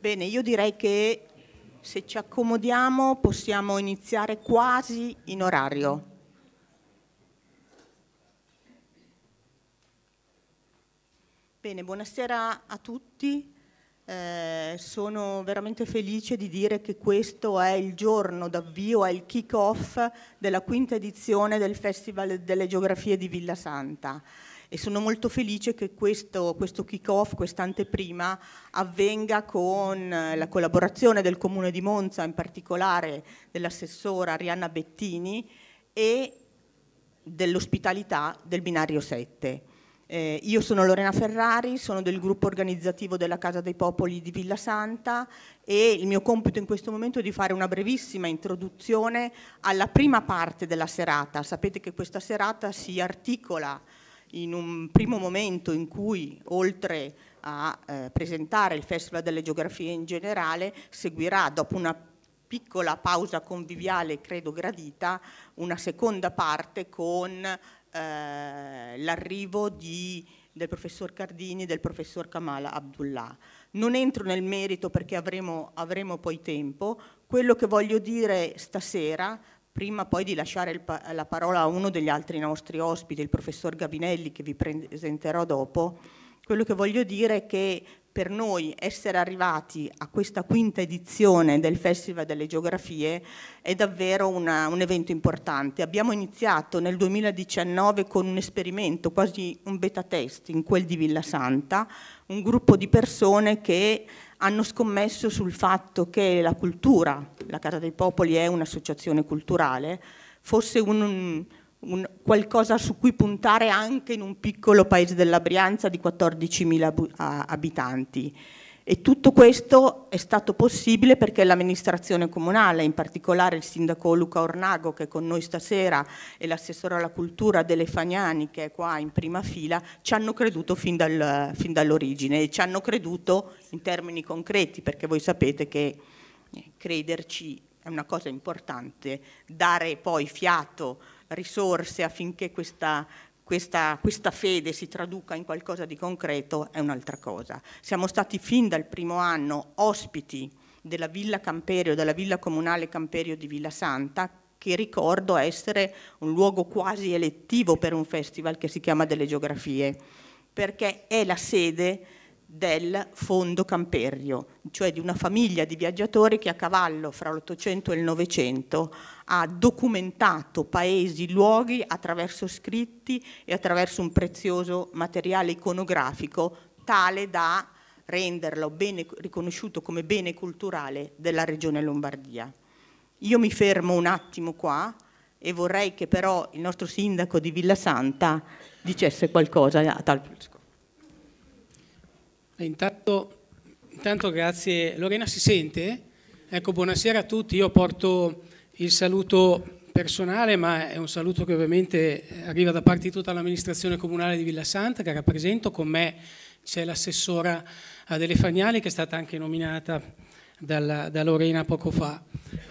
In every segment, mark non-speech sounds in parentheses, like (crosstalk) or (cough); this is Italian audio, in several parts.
Bene, io direi che se ci accomodiamo possiamo iniziare quasi in orario. Bene, buonasera a tutti. Eh, sono veramente felice di dire che questo è il giorno d'avvio, è il kick-off della quinta edizione del Festival delle Geografie di Villa Santa e sono molto felice che questo, questo kick-off, quest'anteprima, avvenga con eh, la collaborazione del Comune di Monza, in particolare dell'assessora Arianna Bettini e dell'ospitalità del binario 7. Eh, io sono Lorena Ferrari, sono del gruppo organizzativo della Casa dei Popoli di Villa Santa e il mio compito in questo momento è di fare una brevissima introduzione alla prima parte della serata. Sapete che questa serata si articola in un primo momento in cui oltre a eh, presentare il Festival delle Geografie in generale seguirà dopo una piccola pausa conviviale credo gradita una seconda parte con eh, l'arrivo del professor Cardini e del professor Kamala Abdullah. Non entro nel merito perché avremo, avremo poi tempo, quello che voglio dire stasera prima poi di lasciare pa la parola a uno degli altri nostri ospiti, il professor Gabinelli che vi presenterò dopo, quello che voglio dire è che per noi essere arrivati a questa quinta edizione del Festival delle Geografie è davvero una, un evento importante. Abbiamo iniziato nel 2019 con un esperimento, quasi un beta test in quel di Villa Santa, un gruppo di persone che hanno scommesso sul fatto che la cultura, la Casa dei Popoli è un'associazione culturale, fosse un, un qualcosa su cui puntare anche in un piccolo paese della Brianza di 14.000 abitanti. E tutto questo è stato possibile perché l'amministrazione comunale, in particolare il sindaco Luca Ornago che è con noi stasera e l'assessore alla cultura delle Fagnani che è qua in prima fila, ci hanno creduto fin, dal, fin dall'origine e ci hanno creduto in termini concreti perché voi sapete che eh, crederci è una cosa importante, dare poi fiato, risorse affinché questa questa, questa fede si traduca in qualcosa di concreto è un'altra cosa. Siamo stati fin dal primo anno ospiti della Villa Camperio, della Villa Comunale Camperio di Villa Santa, che ricordo essere un luogo quasi elettivo per un festival che si chiama Delle Geografie, perché è la sede del fondo Camperio, cioè di una famiglia di viaggiatori che a cavallo fra l'Ottocento e il Novecento ha documentato paesi, luoghi attraverso scritti e attraverso un prezioso materiale iconografico tale da renderlo bene, riconosciuto come bene culturale della regione Lombardia. Io mi fermo un attimo qua e vorrei che però il nostro sindaco di Villa Santa dicesse qualcosa a tal proposito. Intanto, intanto, grazie. Lorena si sente? Ecco, buonasera a tutti. Io porto il saluto personale, ma è un saluto che ovviamente arriva da parte di tutta l'amministrazione comunale di Villa Santa, che rappresento. Con me c'è l'assessora Adele Fagnali, che è stata anche nominata dalla, da Lorena poco fa.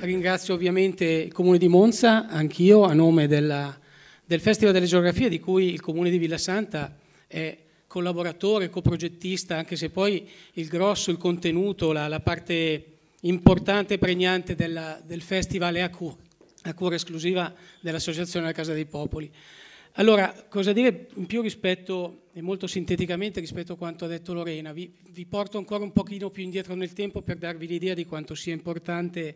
Ringrazio ovviamente il Comune di Monza, anch'io, a nome della, del Festival delle Geografie, di cui il Comune di Villa Santa è collaboratore, coprogettista, anche se poi il grosso, il contenuto, la, la parte importante e pregnante della, del festival è a, cur, a cura esclusiva dell'Associazione della Casa dei Popoli. Allora, cosa dire in più rispetto, e molto sinteticamente rispetto a quanto ha detto Lorena? Vi, vi porto ancora un pochino più indietro nel tempo per darvi l'idea di quanto sia importante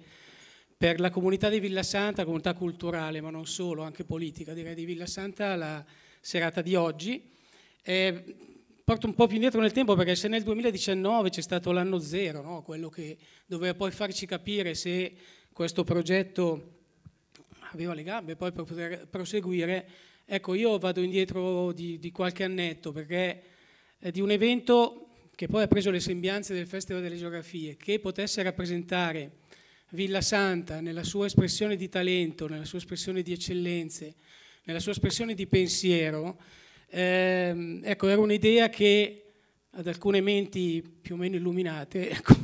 per la comunità di Villa Santa, comunità culturale, ma non solo, anche politica, direi di Villa Santa, la serata di oggi eh, porto un po' più indietro nel tempo perché se nel 2019 c'è stato l'anno zero, no? quello che doveva poi farci capire se questo progetto aveva le gambe poi per poter proseguire, ecco io vado indietro di, di qualche annetto perché di un evento che poi ha preso le sembianze del Festival delle Geografie, che potesse rappresentare Villa Santa nella sua espressione di talento, nella sua espressione di eccellenze, nella sua espressione di pensiero, eh, ecco, era un'idea che ad alcune menti più o meno illuminate, (laughs) ecco,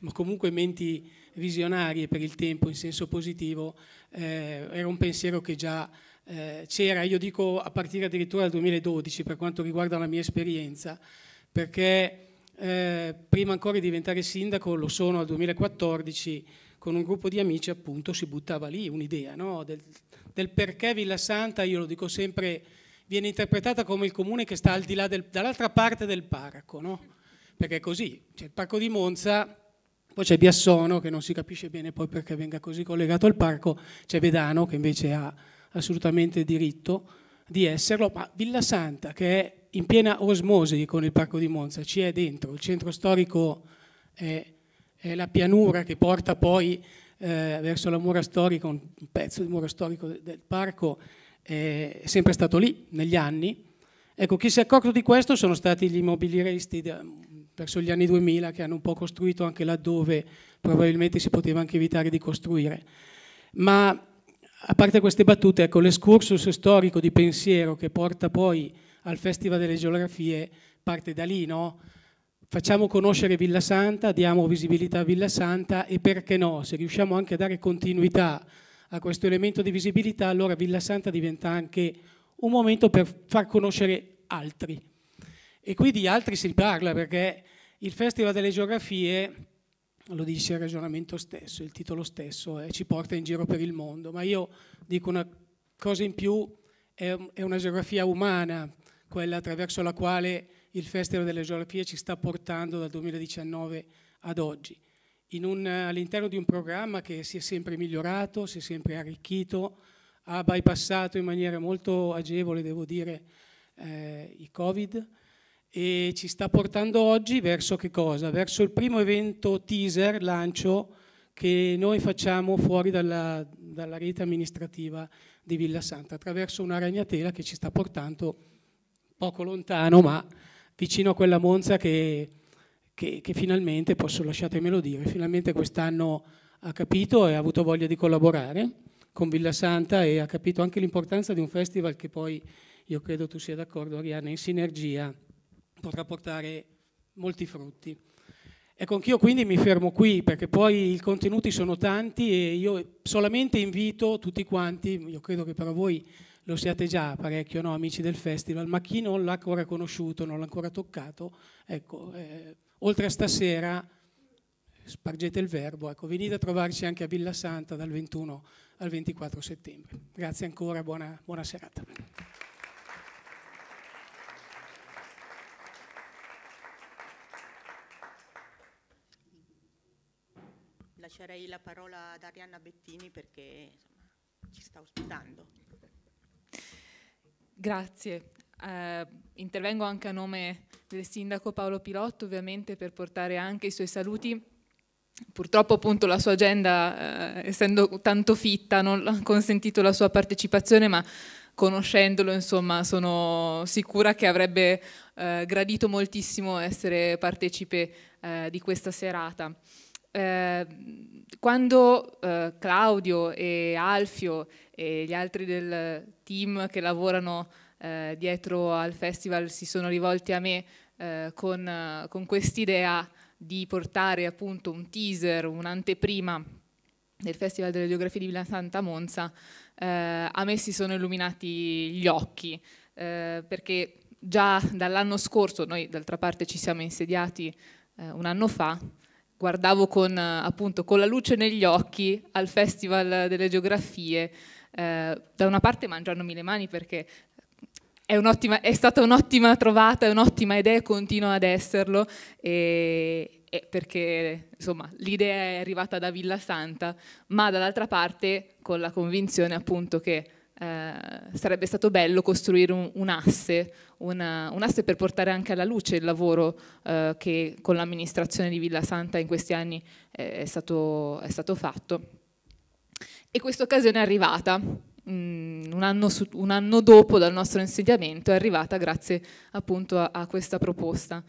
ma comunque menti visionarie per il tempo in senso positivo, eh, era un pensiero che già eh, c'era, io dico a partire addirittura dal 2012 per quanto riguarda la mia esperienza, perché eh, prima ancora di diventare sindaco lo sono al 2014 con un gruppo di amici appunto si buttava lì un'idea no? del, del perché Villa Santa, io lo dico sempre viene interpretata come il comune che sta al di là del, dall'altra parte del parco, no? perché è così, c'è il parco di Monza, poi c'è Biassono che non si capisce bene poi perché venga così collegato al parco, c'è Vedano che invece ha assolutamente diritto di esserlo, ma Villa Santa che è in piena osmosi con il parco di Monza, ci è dentro, il centro storico è, è la pianura che porta poi eh, verso la mura storica, un pezzo di mura storico del parco è sempre stato lì negli anni. Ecco, chi si è accorto di questo sono stati gli immobiliaristi verso gli anni 2000 che hanno un po' costruito anche laddove probabilmente si poteva anche evitare di costruire. Ma a parte queste battute, ecco, l'escursus storico di pensiero che porta poi al Festival delle Geografie parte da lì, no? Facciamo conoscere Villa Santa, diamo visibilità a Villa Santa e perché no, se riusciamo anche a dare continuità a questo elemento di visibilità, allora Villa Santa diventa anche un momento per far conoscere altri. E qui di altri si parla perché il Festival delle Geografie, lo dice il ragionamento stesso, il titolo stesso, eh, ci porta in giro per il mondo, ma io dico una cosa in più, è, è una geografia umana, quella attraverso la quale il Festival delle Geografie ci sta portando dal 2019 ad oggi all'interno di un programma che si è sempre migliorato, si è sempre arricchito, ha bypassato in maniera molto agevole, devo dire, eh, i Covid e ci sta portando oggi verso che cosa? Verso il primo evento teaser, lancio, che noi facciamo fuori dalla, dalla rete amministrativa di Villa Santa, attraverso una ragnatela che ci sta portando poco lontano, ma vicino a quella Monza che che, che finalmente, posso lasciatemelo dire, finalmente quest'anno ha capito e ha avuto voglia di collaborare con Villa Santa e ha capito anche l'importanza di un festival che poi, io credo tu sia d'accordo Arianna, in sinergia potrà portare molti frutti. Ecco, anch'io quindi mi fermo qui perché poi i contenuti sono tanti e io solamente invito tutti quanti, io credo che però voi lo siate già parecchio, no, amici del festival, ma chi non l'ha ancora conosciuto, non l'ha ancora toccato, ecco, eh, oltre a stasera, spargete il verbo, ecco, venite a trovarci anche a Villa Santa dal 21 al 24 settembre. Grazie ancora, buona, buona serata. lascerei la parola ad Arianna Bettini perché insomma, ci sta ospitando. Grazie. Eh, intervengo anche a nome del sindaco Paolo Pilotto ovviamente per portare anche i suoi saluti. Purtroppo appunto la sua agenda, eh, essendo tanto fitta, non ha consentito la sua partecipazione, ma conoscendolo insomma sono sicura che avrebbe eh, gradito moltissimo essere partecipe eh, di questa serata. Eh, quando eh, Claudio e Alfio e gli altri del team che lavorano eh, dietro al festival si sono rivolti a me eh, con, eh, con quest'idea di portare appunto un teaser, un'anteprima del Festival delle Geografie di Villa Santa Monza, eh, a me si sono illuminati gli occhi, eh, perché già dall'anno scorso, noi d'altra parte ci siamo insediati un anno fa, guardavo con, appunto, con la luce negli occhi al Festival delle Geografie, eh, da una parte mangiandomi le mani perché è, è, stata un'ottima trovata, è un'ottima idea, e continua ad esserlo, e, e perché l'idea è arrivata da Villa Santa, ma dall'altra parte con la convinzione appunto che eh, sarebbe stato bello costruire un, un asse, una, un asse per portare anche alla luce il lavoro eh, che con l'amministrazione di Villa Santa in questi anni eh, è, stato, è stato fatto. E questa occasione è arrivata. Mm, un, anno su, un, anno dopo dal nostro insediamento è arrivata grazie appunto a, a questa proposta.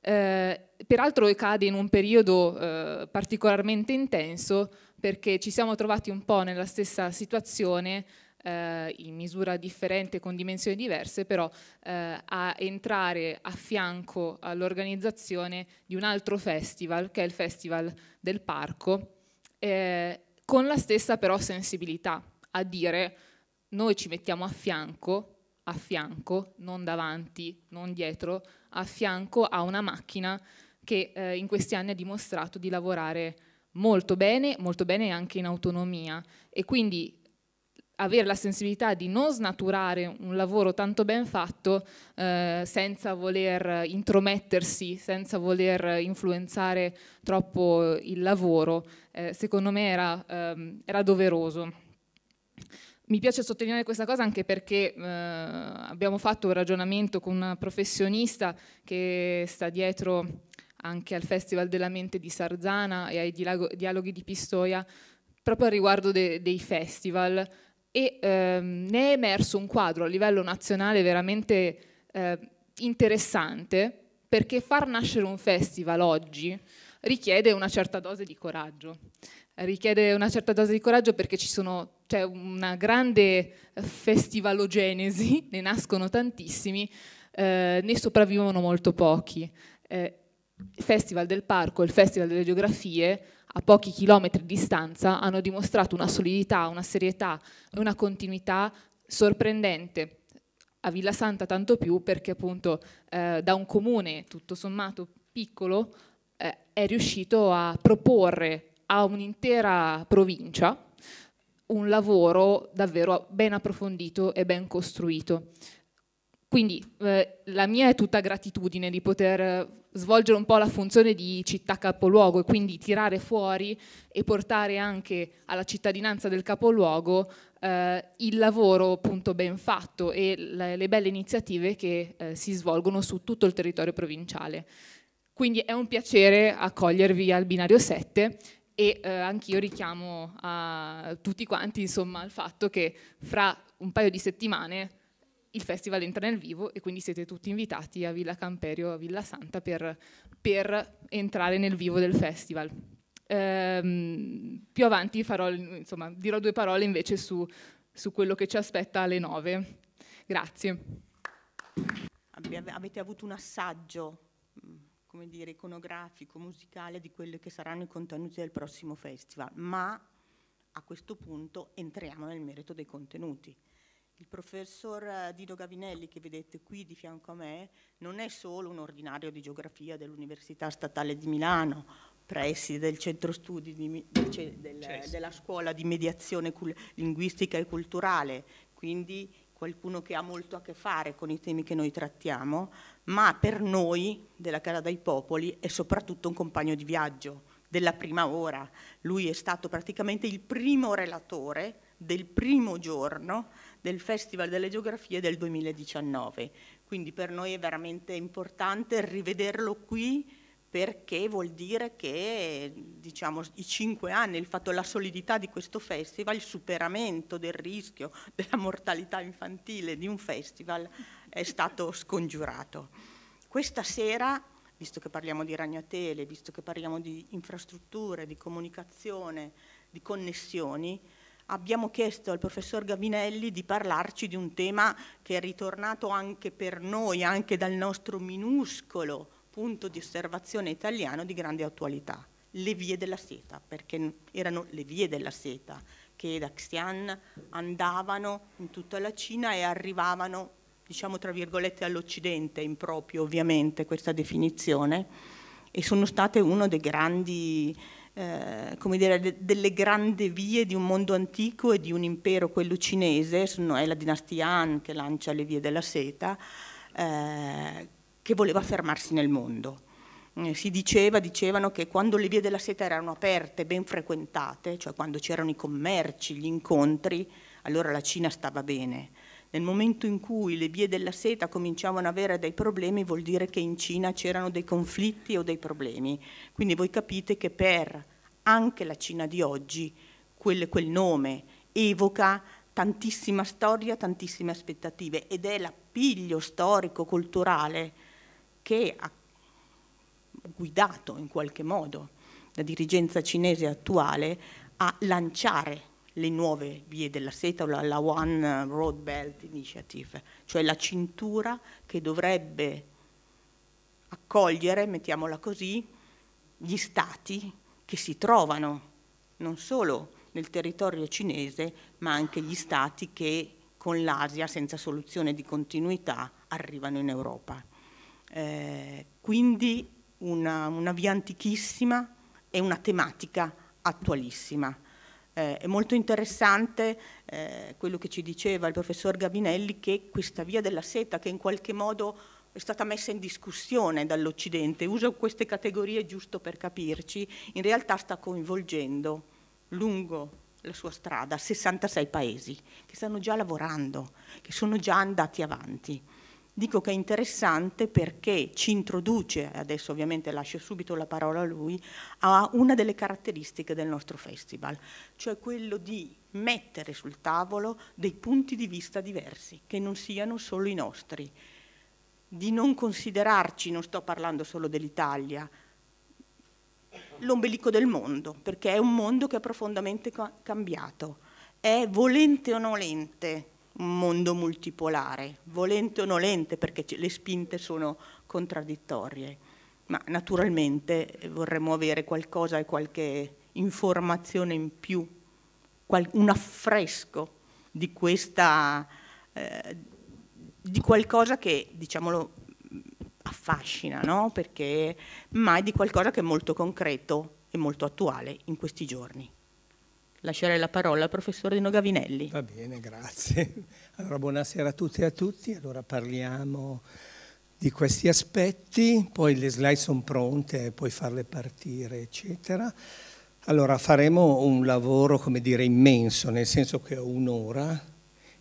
Eh, peraltro cade in un periodo eh, particolarmente intenso perché ci siamo trovati un po' nella stessa situazione eh, in misura differente, con dimensioni diverse, però eh, a entrare a fianco all'organizzazione di un altro festival, che è il Festival del Parco, eh, con la stessa però sensibilità a dire noi ci mettiamo a fianco, a fianco, non davanti, non dietro, a fianco a una macchina che eh, in questi anni ha dimostrato di lavorare molto bene, molto bene anche in autonomia e quindi avere la sensibilità di non snaturare un lavoro tanto ben fatto eh, senza voler intromettersi, senza voler influenzare troppo il lavoro, eh, secondo me era, ehm, era doveroso mi piace sottolineare questa cosa anche perché eh, abbiamo fatto un ragionamento con una professionista che sta dietro anche al Festival della Mente di Sarzana e ai dialoghi di Pistoia proprio a riguardo de dei festival e ehm, ne è emerso un quadro a livello nazionale veramente eh, interessante perché far nascere un festival oggi richiede una certa dose di coraggio. Richiede una certa dose di coraggio perché ci sono c'è una grande eh, festivalogenesi, (laughs) ne nascono tantissimi, eh, ne sopravvivono molto pochi. Eh, il Festival del Parco e il Festival delle Geografie, a pochi chilometri di distanza, hanno dimostrato una solidità, una serietà e una continuità sorprendente. A Villa Santa tanto più perché appunto eh, da un comune tutto sommato piccolo eh, è riuscito a proporre a un'intera provincia, un lavoro davvero ben approfondito e ben costruito. Quindi eh, la mia è tutta gratitudine di poter eh, svolgere un po' la funzione di città capoluogo e quindi tirare fuori e portare anche alla cittadinanza del capoluogo eh, il lavoro appunto ben fatto e le, le belle iniziative che eh, si svolgono su tutto il territorio provinciale. Quindi è un piacere accogliervi al binario 7 e eh, anch'io richiamo a tutti quanti insomma, al fatto che fra un paio di settimane il festival entra nel vivo e quindi siete tutti invitati a Villa Camperio, a Villa Santa per, per entrare nel vivo del festival. Ehm, più avanti farò, insomma, dirò due parole invece su, su quello che ci aspetta alle nove. Grazie. Avete avuto un assaggio mm, come dire, iconografico, musicale di quelli che saranno i contenuti del prossimo festival, ma a questo punto entriamo nel merito dei contenuti. Il professor eh, Dido Gavinelli che vedete qui di fianco a me non è solo un ordinario di geografia dell'Università Statale di Milano, preside del centro studi di, del, del, della scuola di mediazione linguistica e culturale, quindi qualcuno che ha molto a che fare con i temi che noi trattiamo, ma per noi della Casa dei Popoli è soprattutto un compagno di viaggio della prima ora. Lui è stato praticamente il primo relatore del primo giorno del Festival delle Geografie del 2019. Quindi per noi è veramente importante rivederlo qui perché vuol dire che diciamo, i cinque anni, il fatto la solidità di questo festival, il superamento del rischio della mortalità infantile di un festival è stato scongiurato. Questa sera, visto che parliamo di ragnatele, visto che parliamo di infrastrutture, di comunicazione, di connessioni, abbiamo chiesto al professor Gavinelli di parlarci di un tema che è ritornato anche per noi, anche dal nostro minuscolo punto di osservazione italiano di grande attualità, le vie della seta, perché erano le vie della seta che da Xi'an andavano in tutta la Cina e arrivavano, diciamo tra virgolette, all'Occidente, improprio ovviamente questa definizione, e sono state una dei grandi, eh, come dire, delle grandi vie di un mondo antico e di un impero, quello cinese, sono, è la dinastia Han che lancia le vie della seta, eh, che voleva fermarsi nel mondo. Eh, si diceva, dicevano che quando le vie della seta erano aperte, ben frequentate, cioè quando c'erano i commerci, gli incontri, allora la Cina stava bene. Nel momento in cui le vie della seta cominciavano ad avere dei problemi, vuol dire che in Cina c'erano dei conflitti o dei problemi. Quindi voi capite che per anche la Cina di oggi quel, quel nome evoca tantissima storia, tantissime aspettative ed è l'appiglio storico, culturale che ha guidato in qualche modo la dirigenza cinese attuale a lanciare le nuove vie della seta, la One Road Belt Initiative, cioè la cintura che dovrebbe accogliere, mettiamola così, gli stati che si trovano non solo nel territorio cinese, ma anche gli stati che con l'Asia, senza soluzione di continuità, arrivano in Europa. Eh, quindi una, una, via antichissima e una tematica attualissima. Eh, è molto interessante eh, quello che ci diceva il professor Gabinelli che questa via della seta che in qualche modo è stata messa in discussione dall'Occidente, uso queste categorie giusto per capirci, in realtà sta coinvolgendo lungo la sua strada 66 paesi che stanno già lavorando, che sono già andati avanti. Dico che è interessante perché ci introduce, adesso ovviamente lascio subito la parola a lui, a una delle caratteristiche del nostro festival, cioè quello di mettere sul tavolo dei punti di vista diversi, che non siano solo i nostri, di non considerarci, non sto parlando solo dell'Italia, l'ombelico del mondo, perché è un mondo che è profondamente cambiato, è volente o nolente un mondo multipolare, volente o nolente, perché le spinte sono contraddittorie. Ma naturalmente eh, vorremmo avere qualcosa e qualche informazione in più, un affresco di questa, eh, di qualcosa che, diciamolo, affascina, no? Perché, ma è di qualcosa che è molto concreto e molto attuale in questi giorni lasciare la parola al professor Dino Gavinelli. Va bene, grazie. Allora buonasera a tutte e a tutti, allora parliamo di questi aspetti, poi le slide sono pronte, puoi farle partire, eccetera. Allora faremo un lavoro, come dire, immenso, nel senso che ho un'ora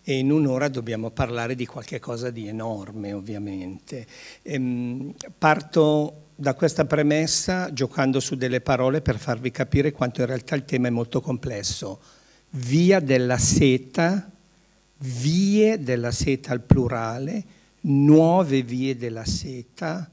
e in un'ora dobbiamo parlare di qualche cosa di enorme, ovviamente. Ehm, parto da questa premessa, giocando su delle parole per farvi capire quanto in realtà il tema è molto complesso. Via della seta, vie della seta al plurale, nuove vie della seta,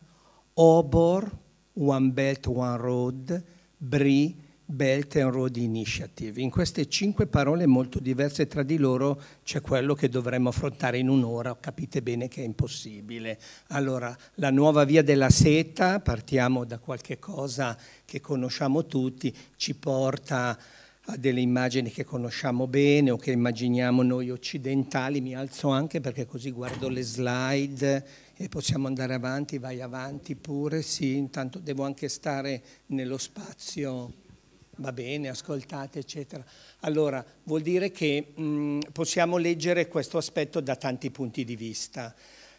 Obor, One Belt, One Road, bri, Belt and Road Initiative. In queste cinque parole molto diverse tra di loro c'è quello che dovremmo affrontare in un'ora, capite bene che è impossibile. Allora, la nuova via della seta, partiamo da qualche cosa che conosciamo tutti, ci porta a delle immagini che conosciamo bene o che immaginiamo noi occidentali, mi alzo anche perché così guardo le slide e possiamo andare avanti, vai avanti pure, sì, intanto devo anche stare nello spazio va bene, ascoltate, eccetera. Allora, vuol dire che mh, mm, possiamo leggere questo aspetto da tanti punti di vista.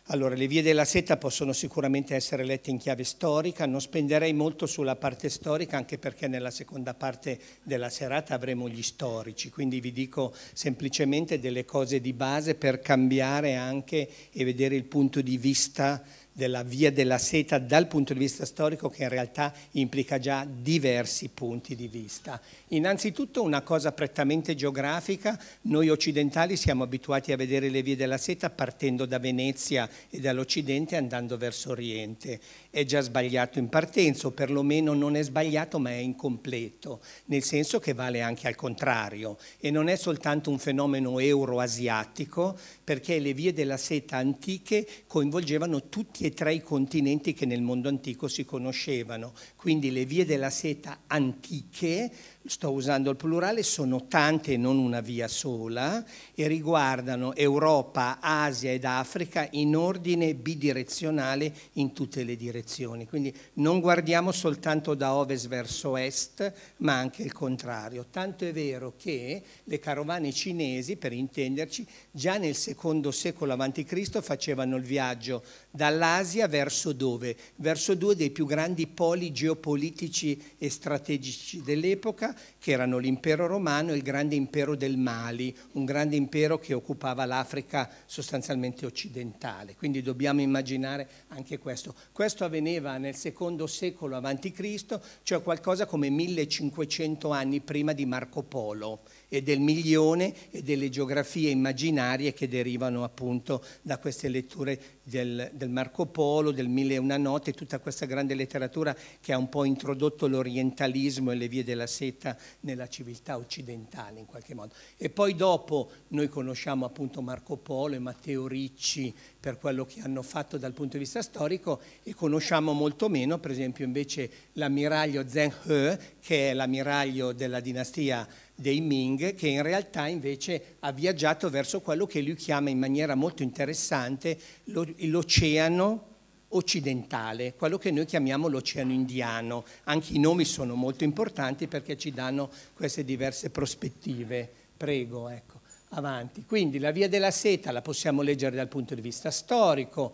Allora, le vie della seta possono sicuramente essere lette in chiave storica, non spenderei molto sulla parte storica anche perché nella seconda parte della serata avremo gli storici, quindi vi dico semplicemente delle cose di base per cambiare anche e vedere il punto di vista della via della seta dal punto di vista storico che in realtà implica già diversi punti di vista. Innanzitutto una cosa prettamente geografica, noi occidentali siamo abituati a vedere le vie della seta partendo da Venezia e dall'Occidente andando verso Oriente. È già sbagliato in partenza, o perlomeno non è sbagliato ma è incompleto, nel senso che vale anche al contrario e non è soltanto un fenomeno euroasiatico perché le vie della seta antiche coinvolgevano tutti antichi e tra i continenti che nel mondo antico si conoscevano. Quindi le vie della seta antiche sto usando il plurale, sono tante, non una via sola, e riguardano Europa, Asia ed Africa in ordine bidirezionale in tutte le direzioni. Quindi non guardiamo soltanto da ovest verso est, ma anche il contrario. Tanto è vero che le carovane cinesi, per intenderci, già nel secondo secolo a.C. facevano il viaggio dall'Asia verso dove? Verso due dei più grandi poli geopolitici e strategici dell'epoca, che erano l'impero romano e il grande impero del Mali, un grande impero che occupava l'Africa sostanzialmente occidentale. Quindi dobbiamo immaginare anche questo. Questo avveniva nel secondo secolo a.C., cioè qualcosa come 1500 anni prima di Marco Polo e del milione e delle geografie immaginarie che derivano appunto da queste letture del, del Marco Polo, del Mille e una notte, tutta questa grande letteratura che ha un po' introdotto l'orientalismo e le vie della seta nella civiltà occidentale in qualche modo. E poi dopo noi conosciamo appunto Marco Polo e Matteo Ricci per quello che hanno fatto dal punto di vista storico e conosciamo molto meno, per esempio invece l'ammiraglio Zheng He, che è l'ammiraglio della dinastia dei Ming, che in realtà invece ha viaggiato verso quello che lui chiama in maniera molto interessante l'oceano occidentale, quello che noi chiamiamo l'oceano indiano. Anche i nomi sono molto importanti perché ci danno queste diverse prospettive. Prego, ecco, avanti. Quindi la via della seta la possiamo leggere dal punto di vista storico,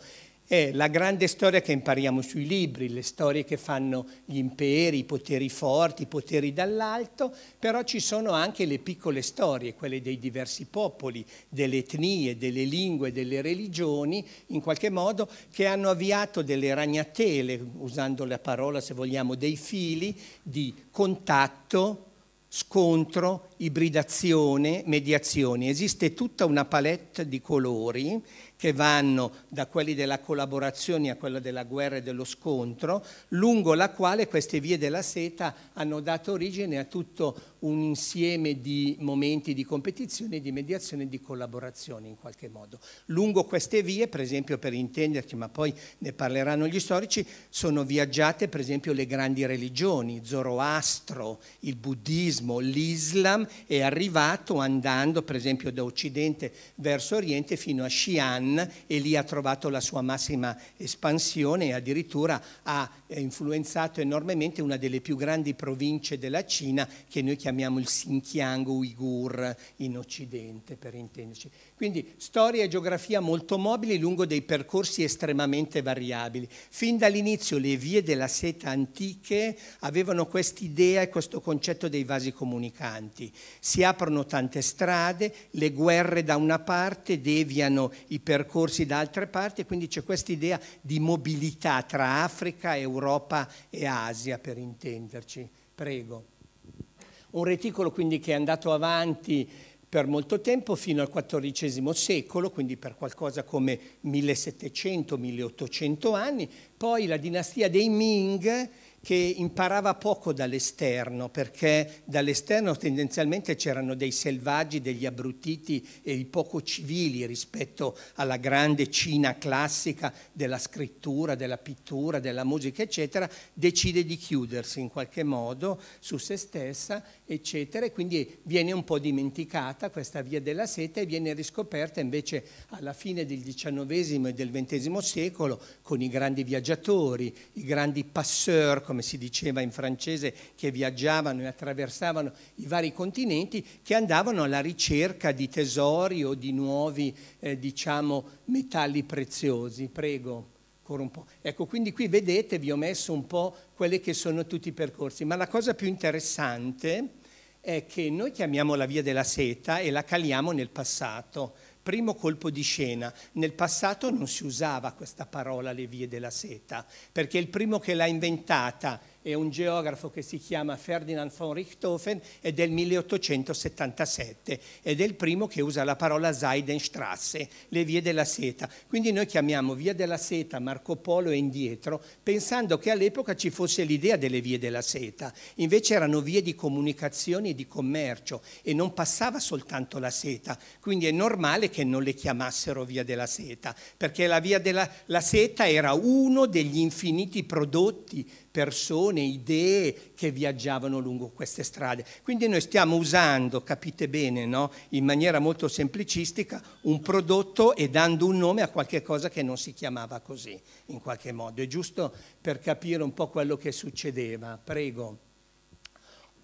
è la grande storia che impariamo sui libri, le storie che fanno gli imperi, i poteri forti, i poteri dall'alto, però ci sono anche le piccole storie, quelle dei diversi popoli, delle etnie, delle lingue, delle religioni, in qualche modo, che hanno avviato delle ragnatele, usando la parola se vogliamo, dei fili di contatto, scontro, ibridazione, mediazioni. Esiste tutta una palette di colori che vanno da quelli della collaborazione a quella della guerra e dello scontro, lungo la quale queste vie della seta hanno dato origine a tutto un insieme di momenti di competizione, di mediazione e di collaborazione in qualche modo. Lungo queste vie, per esempio per intenderci, ma poi ne parleranno gli storici, sono viaggiate per esempio le grandi religioni, Zoroastro, il buddismo, l'Islam, è arrivato andando per esempio da Occidente verso Oriente fino a Xi'an e lì ha trovato la sua massima espansione e addirittura ha eh, influenzato enormemente una delle più grandi province della Cina che noi chiamiamo chiamiamo il Xinjiang Uigur in Occidente, per intenderci. Quindi storia e geografia molto mobili lungo dei percorsi estremamente variabili. Fin dall'inizio le vie della seta antiche avevano quest'idea e questo concetto dei vasi comunicanti. Si aprono tante strade, le guerre da una parte deviano i percorsi da altre parti, e quindi c'è questa idea di mobilità tra Africa, Europa e Asia, per intenderci. Prego. Un reticolo quindi che è andato avanti per molto tempo fino al XIV secolo, quindi per qualcosa come 1700-1800 anni, poi la dinastia dei Ming che imparava poco dall'esterno, perché dall'esterno tendenzialmente c'erano dei selvaggi, degli abrutiti e i poco civili rispetto alla grande Cina classica della scrittura, della pittura, della musica, eccetera, decide di chiudersi in qualche modo su se stessa, eccetera, e quindi viene un po' dimenticata questa via della seta e viene riscoperta invece alla fine del XIX e del XX secolo con i grandi viaggiatori, i grandi passeurs, come si diceva in francese, che viaggiavano e attraversavano i vari continenti, che andavano alla ricerca di tesori o di nuovi, eh, diciamo, metalli preziosi. Prego. ancora un po'. Ecco, quindi qui vedete, vi ho messo un po' quelli che sono tutti i percorsi, ma la cosa più interessante è che noi chiamiamo la via della seta e la caliamo nel passato. Primo colpo di scena, nel passato non si usava questa parola le vie della seta, perché il primo che l'ha inventata è un geografo che si chiama Ferdinand von Richthofen è del 1877 ed è il primo che usa la parola Seidenstrasse, le vie della seta. Quindi noi chiamiamo via della seta Marco Polo e indietro pensando che all'epoca ci fosse l'idea delle vie della seta, invece erano vie di comunicazione e di commercio e non passava soltanto la seta, quindi è normale che non le chiamassero via della seta, perché la via della la seta era uno degli infiniti prodotti persone, idee che viaggiavano lungo queste strade. Quindi noi stiamo usando, capite bene, no? in maniera molto semplicistica, un prodotto e dando un nome a qualche cosa che non si chiamava così, in qualche modo. È giusto per capire un po' quello che succedeva. Prego.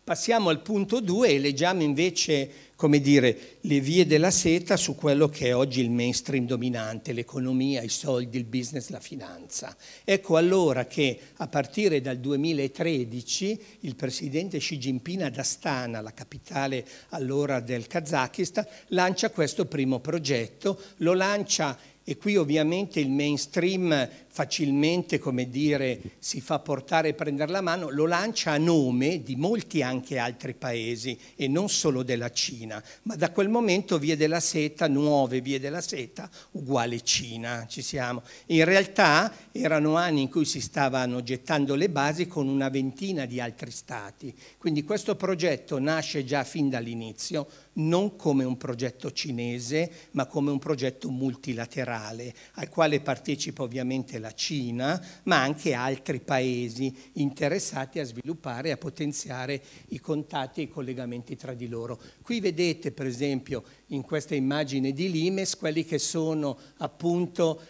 Passiamo al punto 2 e leggiamo invece, come dire, le vie della seta su quello che è oggi il mainstream dominante, l'economia, i soldi, il business, la finanza. Ecco allora che a partire dal 2013 il presidente Xi Jinping ad Astana, la capitale allora del Kazakistan, lancia questo primo progetto, lo lancia e qui ovviamente il mainstream facilmente, come dire, si fa portare e prendere la mano, lo lancia a nome di molti anche altri paesi e non solo della Cina, ma da quel momento vie della seta, nuove vie della seta, uguale Cina, ci siamo. In realtà erano anni in cui si stavano gettando le basi con una ventina di altri stati, quindi questo progetto nasce già fin dall'inizio, non come un progetto cinese, ma come un progetto multilaterale, al quale partecipa ovviamente la la Cina, ma anche altri paesi interessati a sviluppare e a potenziare i contatti e i collegamenti tra di loro. Qui vedete per esempio in questa immagine di Limes quelli che sono appunto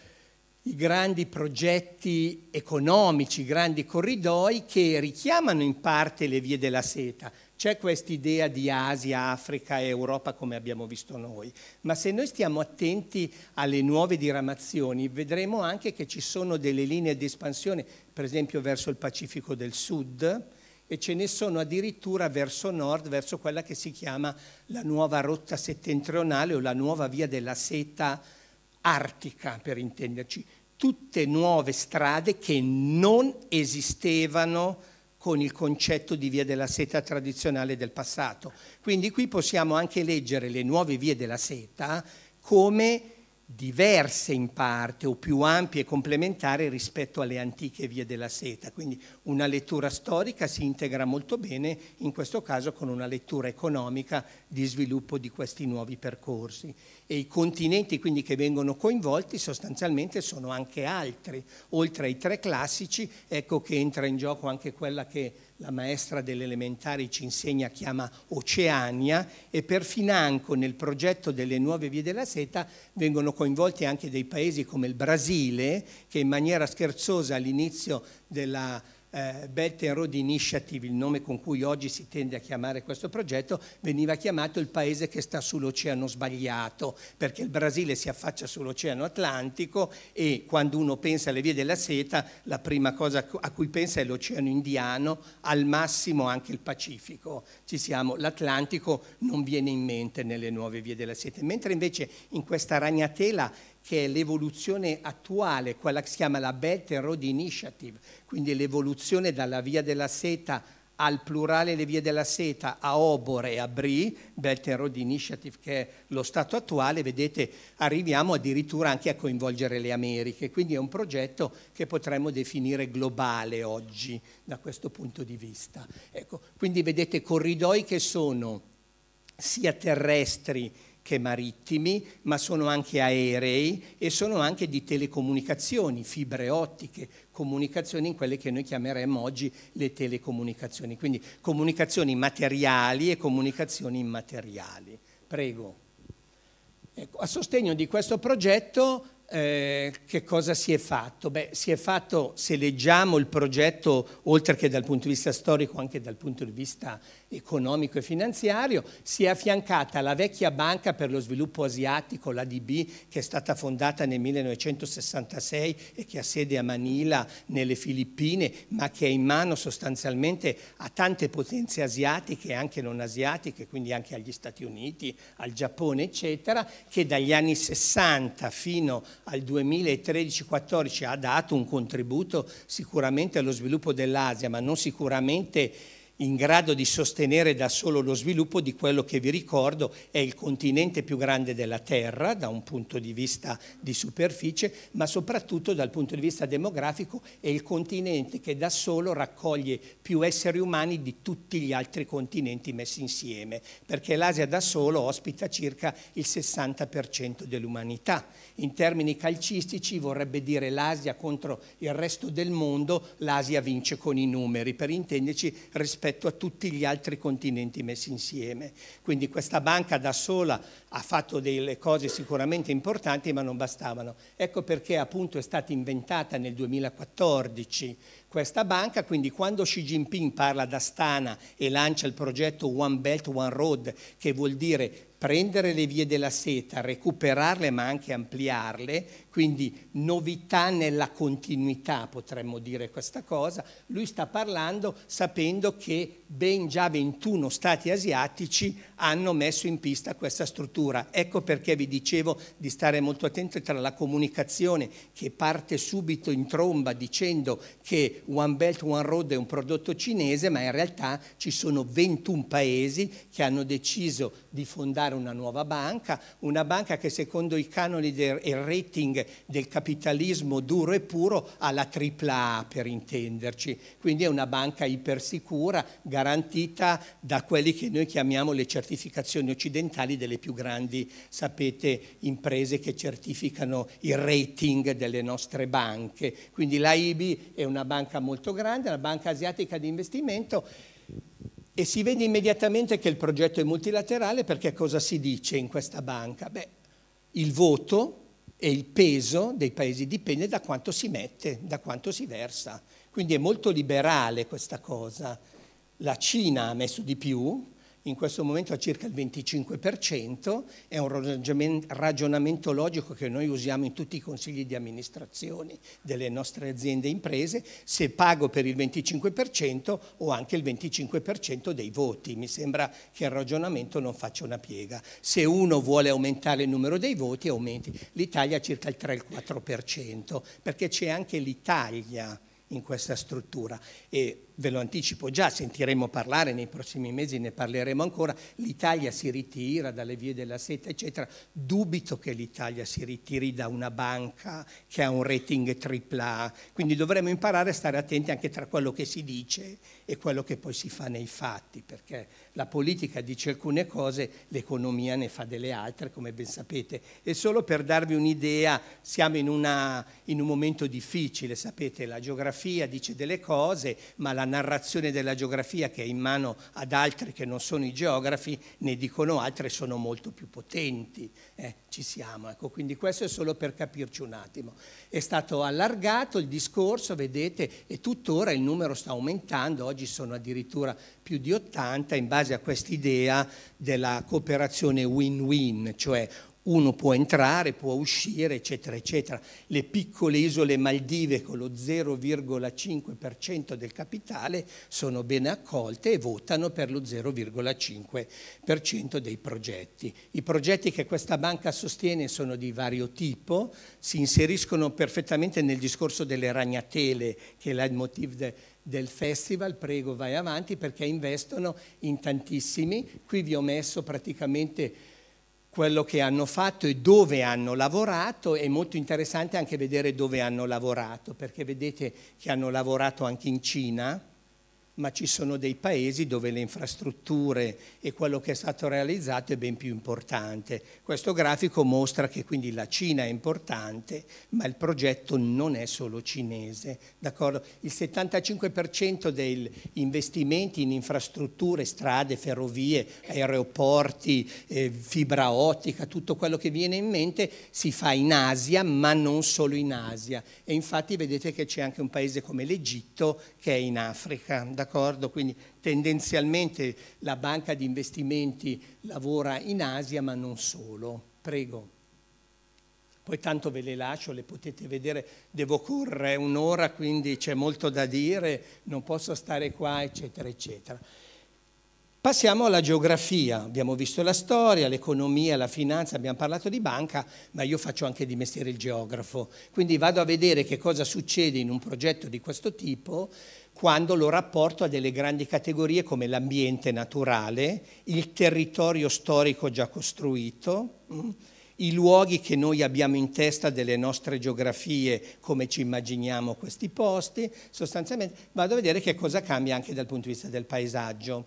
i grandi progetti economici, i grandi corridoi che richiamano in parte le vie della seta, c'è quest'idea di Asia, Africa e Europa come abbiamo visto noi, ma se noi stiamo attenti alle nuove diramazioni vedremo anche che ci sono delle linee di espansione, per esempio verso il Pacifico del Sud, e ce ne sono addirittura verso nord, verso quella che si chiama la nuova rotta settentrionale o la nuova via della seta artica, per intenderci. Tutte nuove strade che non esistevano con il concetto di via della seta tradizionale del passato. Quindi qui possiamo anche leggere le nuove vie della seta come diverse in parte o più ampie e complementari rispetto alle antiche vie della seta, quindi una lettura storica si integra molto bene in questo caso con una lettura economica di sviluppo di questi nuovi percorsi e i continenti quindi che vengono coinvolti sostanzialmente sono anche altri, oltre ai tre classici ecco che entra in gioco anche quella che la maestra delle elementari ci insegna, chiama Oceania, e per Financo nel progetto delle nuove vie della seta vengono coinvolti anche dei paesi come il Brasile, che in maniera scherzosa all'inizio della eh, Belt and Road Initiative, il nome con cui oggi si tende a chiamare questo progetto, veniva chiamato il paese che sta sull'oceano sbagliato, perché il Brasile si affaccia sull'oceano Atlantico e quando uno pensa alle vie della seta, la prima cosa a cui pensa è l'oceano indiano, al massimo anche il Pacifico. Ci siamo, l'Atlantico non viene in mente nelle nuove vie della seta, mentre invece in questa ragnatela che è l'evoluzione attuale, quella che si chiama la Belt and Road Initiative, quindi l'evoluzione dalla via della seta al plurale le vie della seta a Obore e a Bri, Belt and Road Initiative che è lo stato attuale, vedete arriviamo addirittura anche a coinvolgere le Americhe, quindi è un progetto che potremmo definire globale oggi da questo punto di vista. Ecco, quindi vedete corridoi che sono sia terrestri che marittimi, ma sono anche aerei e sono anche di telecomunicazioni, fibre ottiche, comunicazioni in quelle che noi chiameremmo oggi le telecomunicazioni, quindi comunicazioni materiali e comunicazioni immateriali. Prego. Ecco, a sostegno di questo progetto eh, che cosa si è fatto? Beh, si è fatto, se leggiamo il progetto, oltre che dal punto di vista storico, anche dal punto di vista economico e finanziario, si è affiancata la vecchia banca per lo sviluppo asiatico, l'ADB, che è stata fondata nel 1966 e che ha sede a Manila nelle Filippine, ma che è in mano sostanzialmente a tante potenze asiatiche e anche non asiatiche, quindi anche agli Stati Uniti, al Giappone, eccetera, che dagli anni 60 fino al 2013-14 ha dato un contributo sicuramente allo sviluppo dell'Asia, ma non sicuramente in grado di sostenere da solo lo sviluppo di quello che vi ricordo è il continente più grande della Terra da un punto di vista di superficie, ma soprattutto dal punto di vista demografico è il continente che da solo raccoglie più esseri umani di tutti gli altri continenti messi insieme, perché l'Asia da solo ospita circa il 60% dell'umanità. In termini calcistici vorrebbe dire l'Asia contro il resto del mondo, l'Asia vince con i numeri, per intenderci rispetto rispetto a tutti gli altri continenti messi insieme. Quindi questa banca da sola ha fatto delle cose sicuramente importanti ma non bastavano. Ecco perché appunto è stata inventata nel 2014 questa banca, quindi quando Xi Jinping parla ad Astana e lancia il progetto One Belt, One Road, che vuol dire prendere le vie della seta, recuperarle ma anche ampliarle, quindi novità nella continuità, potremmo dire questa cosa. Lui sta parlando sapendo che ben già 21 stati asiatici hanno messo in pista questa struttura. Ecco perché vi dicevo di stare molto attenti tra la comunicazione che parte subito in tromba dicendo che One Belt One Road è un prodotto cinese, ma in realtà ci sono 21 paesi che hanno deciso di fondare una nuova banca, una banca che secondo i canoni e il rating del capitalismo duro e puro alla AAA per intenderci, quindi è una banca ipersicura garantita da quelli che noi chiamiamo le certificazioni occidentali delle più grandi, sapete, imprese che certificano il rating delle nostre banche. Quindi l'AIB è una banca molto grande, una banca asiatica di investimento e si vede immediatamente che il progetto è multilaterale perché cosa si dice in questa banca? Beh, il voto e il peso dei paesi dipende da quanto si mette, da quanto si versa. Quindi è molto liberale questa cosa. La Cina ha messo di più in questo momento a circa il 25%, è un ragionamento logico che noi usiamo in tutti i consigli di amministrazione delle nostre aziende e imprese, se pago per il 25% ho anche il 25% dei voti, mi sembra che il ragionamento non faccia una piega, se uno vuole aumentare il numero dei voti aumenti, l'Italia ha circa il 3-4%, perché c'è anche l'Italia in questa struttura e ve lo anticipo già, sentiremo parlare nei prossimi mesi, ne parleremo ancora, l'Italia si ritira dalle vie della seta, eccetera. Dubito che l'Italia si ritiri da una banca che ha un rating AAA, quindi dovremmo imparare a stare attenti anche tra quello che si dice e quello che poi si fa nei fatti, perché la politica dice alcune cose, l'economia ne fa delle altre, come ben sapete. E solo per darvi un'idea, siamo in, una, in un momento difficile, sapete, la geografia dice delle cose, ma la narrazione della geografia che è in mano ad altri che non sono i geografi, ne dicono altre sono molto più potenti. Eh, ci siamo, ecco, quindi questo è solo per capirci un attimo. È stato allargato il discorso, vedete, e tuttora il numero sta aumentando, oggi sono addirittura più di 80 in base a quest'idea della cooperazione win-win, cioè uno può entrare, può uscire, eccetera, eccetera. Le piccole isole Maldive con lo 0,5% del capitale sono ben accolte e votano per lo 0,5% dei progetti. I progetti che questa banca sostiene sono di vario tipo, si inseriscono perfettamente nel discorso delle ragnatele, che è il motivo de, del festival, prego vai avanti, perché investono in tantissimi. Qui vi ho messo praticamente quello che hanno fatto e dove hanno lavorato, è molto interessante anche vedere dove hanno lavorato, perché vedete che hanno lavorato anche in Cina, ma ci sono dei paesi dove le infrastrutture e quello che è stato realizzato è ben più importante. Questo grafico mostra che quindi la Cina è importante, ma il progetto non è solo cinese. Il 75% degli investimenti in infrastrutture, strade, ferrovie, aeroporti, eh, fibra ottica, tutto quello che viene in mente si fa in Asia, ma non solo in Asia. E infatti vedete che c'è anche un paese come l'Egitto che è in Africa d'accordo? Quindi tendenzialmente la banca di investimenti lavora in Asia ma non solo. Prego. Poi tanto ve le lascio, le potete vedere, devo correre un'ora, quindi c'è molto da dire, non posso stare qua, eccetera, eccetera. Passiamo alla geografia, abbiamo visto la storia, l'economia, la finanza, abbiamo parlato di banca, ma io faccio anche di mestiere il geografo, quindi vado a vedere che cosa succede in un progetto di questo tipo quando lo rapporto a delle grandi categorie come l'ambiente naturale, il territorio storico già costruito, mm, i luoghi che noi abbiamo in testa delle nostre geografie, come ci immaginiamo questi posti, sostanzialmente vado a vedere che cosa cambia anche dal punto di vista del paesaggio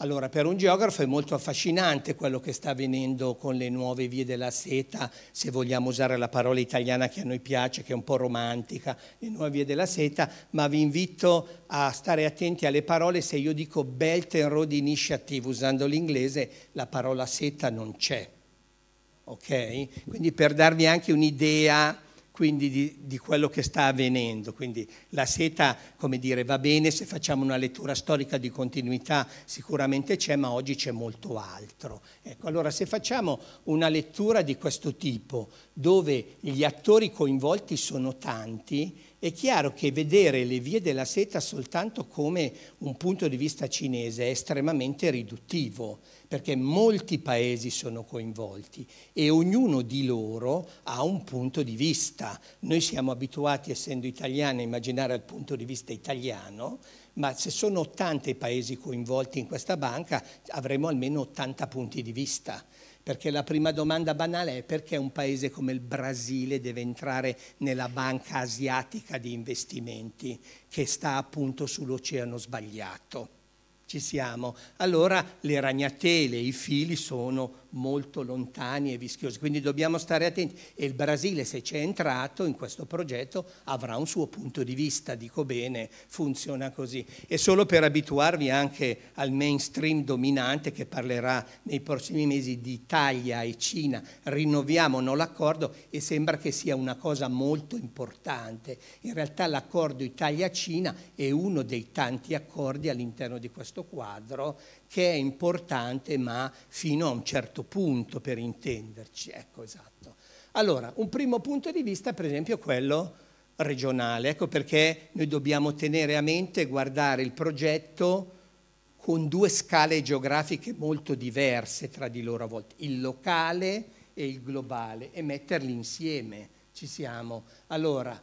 allora, per un geografo è molto affascinante quello che sta avvenendo con le nuove vie della seta, se vogliamo usare la parola italiana che a noi piace, che è un po' romantica, le nuove vie della seta, ma vi invito a stare attenti alle parole, se io dico Belt and Road Initiative usando l'inglese, la parola seta non c'è. Ok? Quindi per darvi anche un'idea quindi di, di, quello che sta avvenendo. Quindi la seta, come dire, va bene se facciamo una lettura storica di continuità, sicuramente c'è, ma oggi c'è molto altro. Ecco, allora se facciamo una lettura di questo tipo, dove gli attori coinvolti sono tanti, è chiaro che vedere le vie della seta soltanto come un punto di vista cinese è estremamente riduttivo perché molti paesi sono coinvolti e ognuno di loro ha un punto di vista. Noi siamo abituati, essendo italiani, a immaginare il punto di vista italiano, ma se sono 80 i paesi coinvolti in questa banca avremo almeno 80 punti di vista. Perché la prima domanda banale è perché un paese come il Brasile deve entrare nella banca asiatica di investimenti che sta appunto sull'oceano sbagliato ci siamo. Allora le ragnatele, i fili sono molto lontani e vischiosi, quindi dobbiamo stare attenti e il Brasile se c'è entrato in questo progetto avrà un suo punto di vista, dico bene, funziona così. E solo per abituarvi anche al mainstream dominante che parlerà nei prossimi mesi di Italia e Cina, rinnoviamo non l'accordo e sembra che sia una cosa molto importante. In realtà l'accordo Italia-Cina è uno dei tanti accordi all'interno di questo quadro che è importante ma fino a un certo punto per intenderci. Ecco, esatto. Allora, un primo punto di vista per esempio è quello regionale, ecco perché noi dobbiamo tenere a mente guardare il progetto con due scale geografiche molto diverse tra di loro a volte, il locale e il globale, e metterli insieme. Ci siamo. Allora,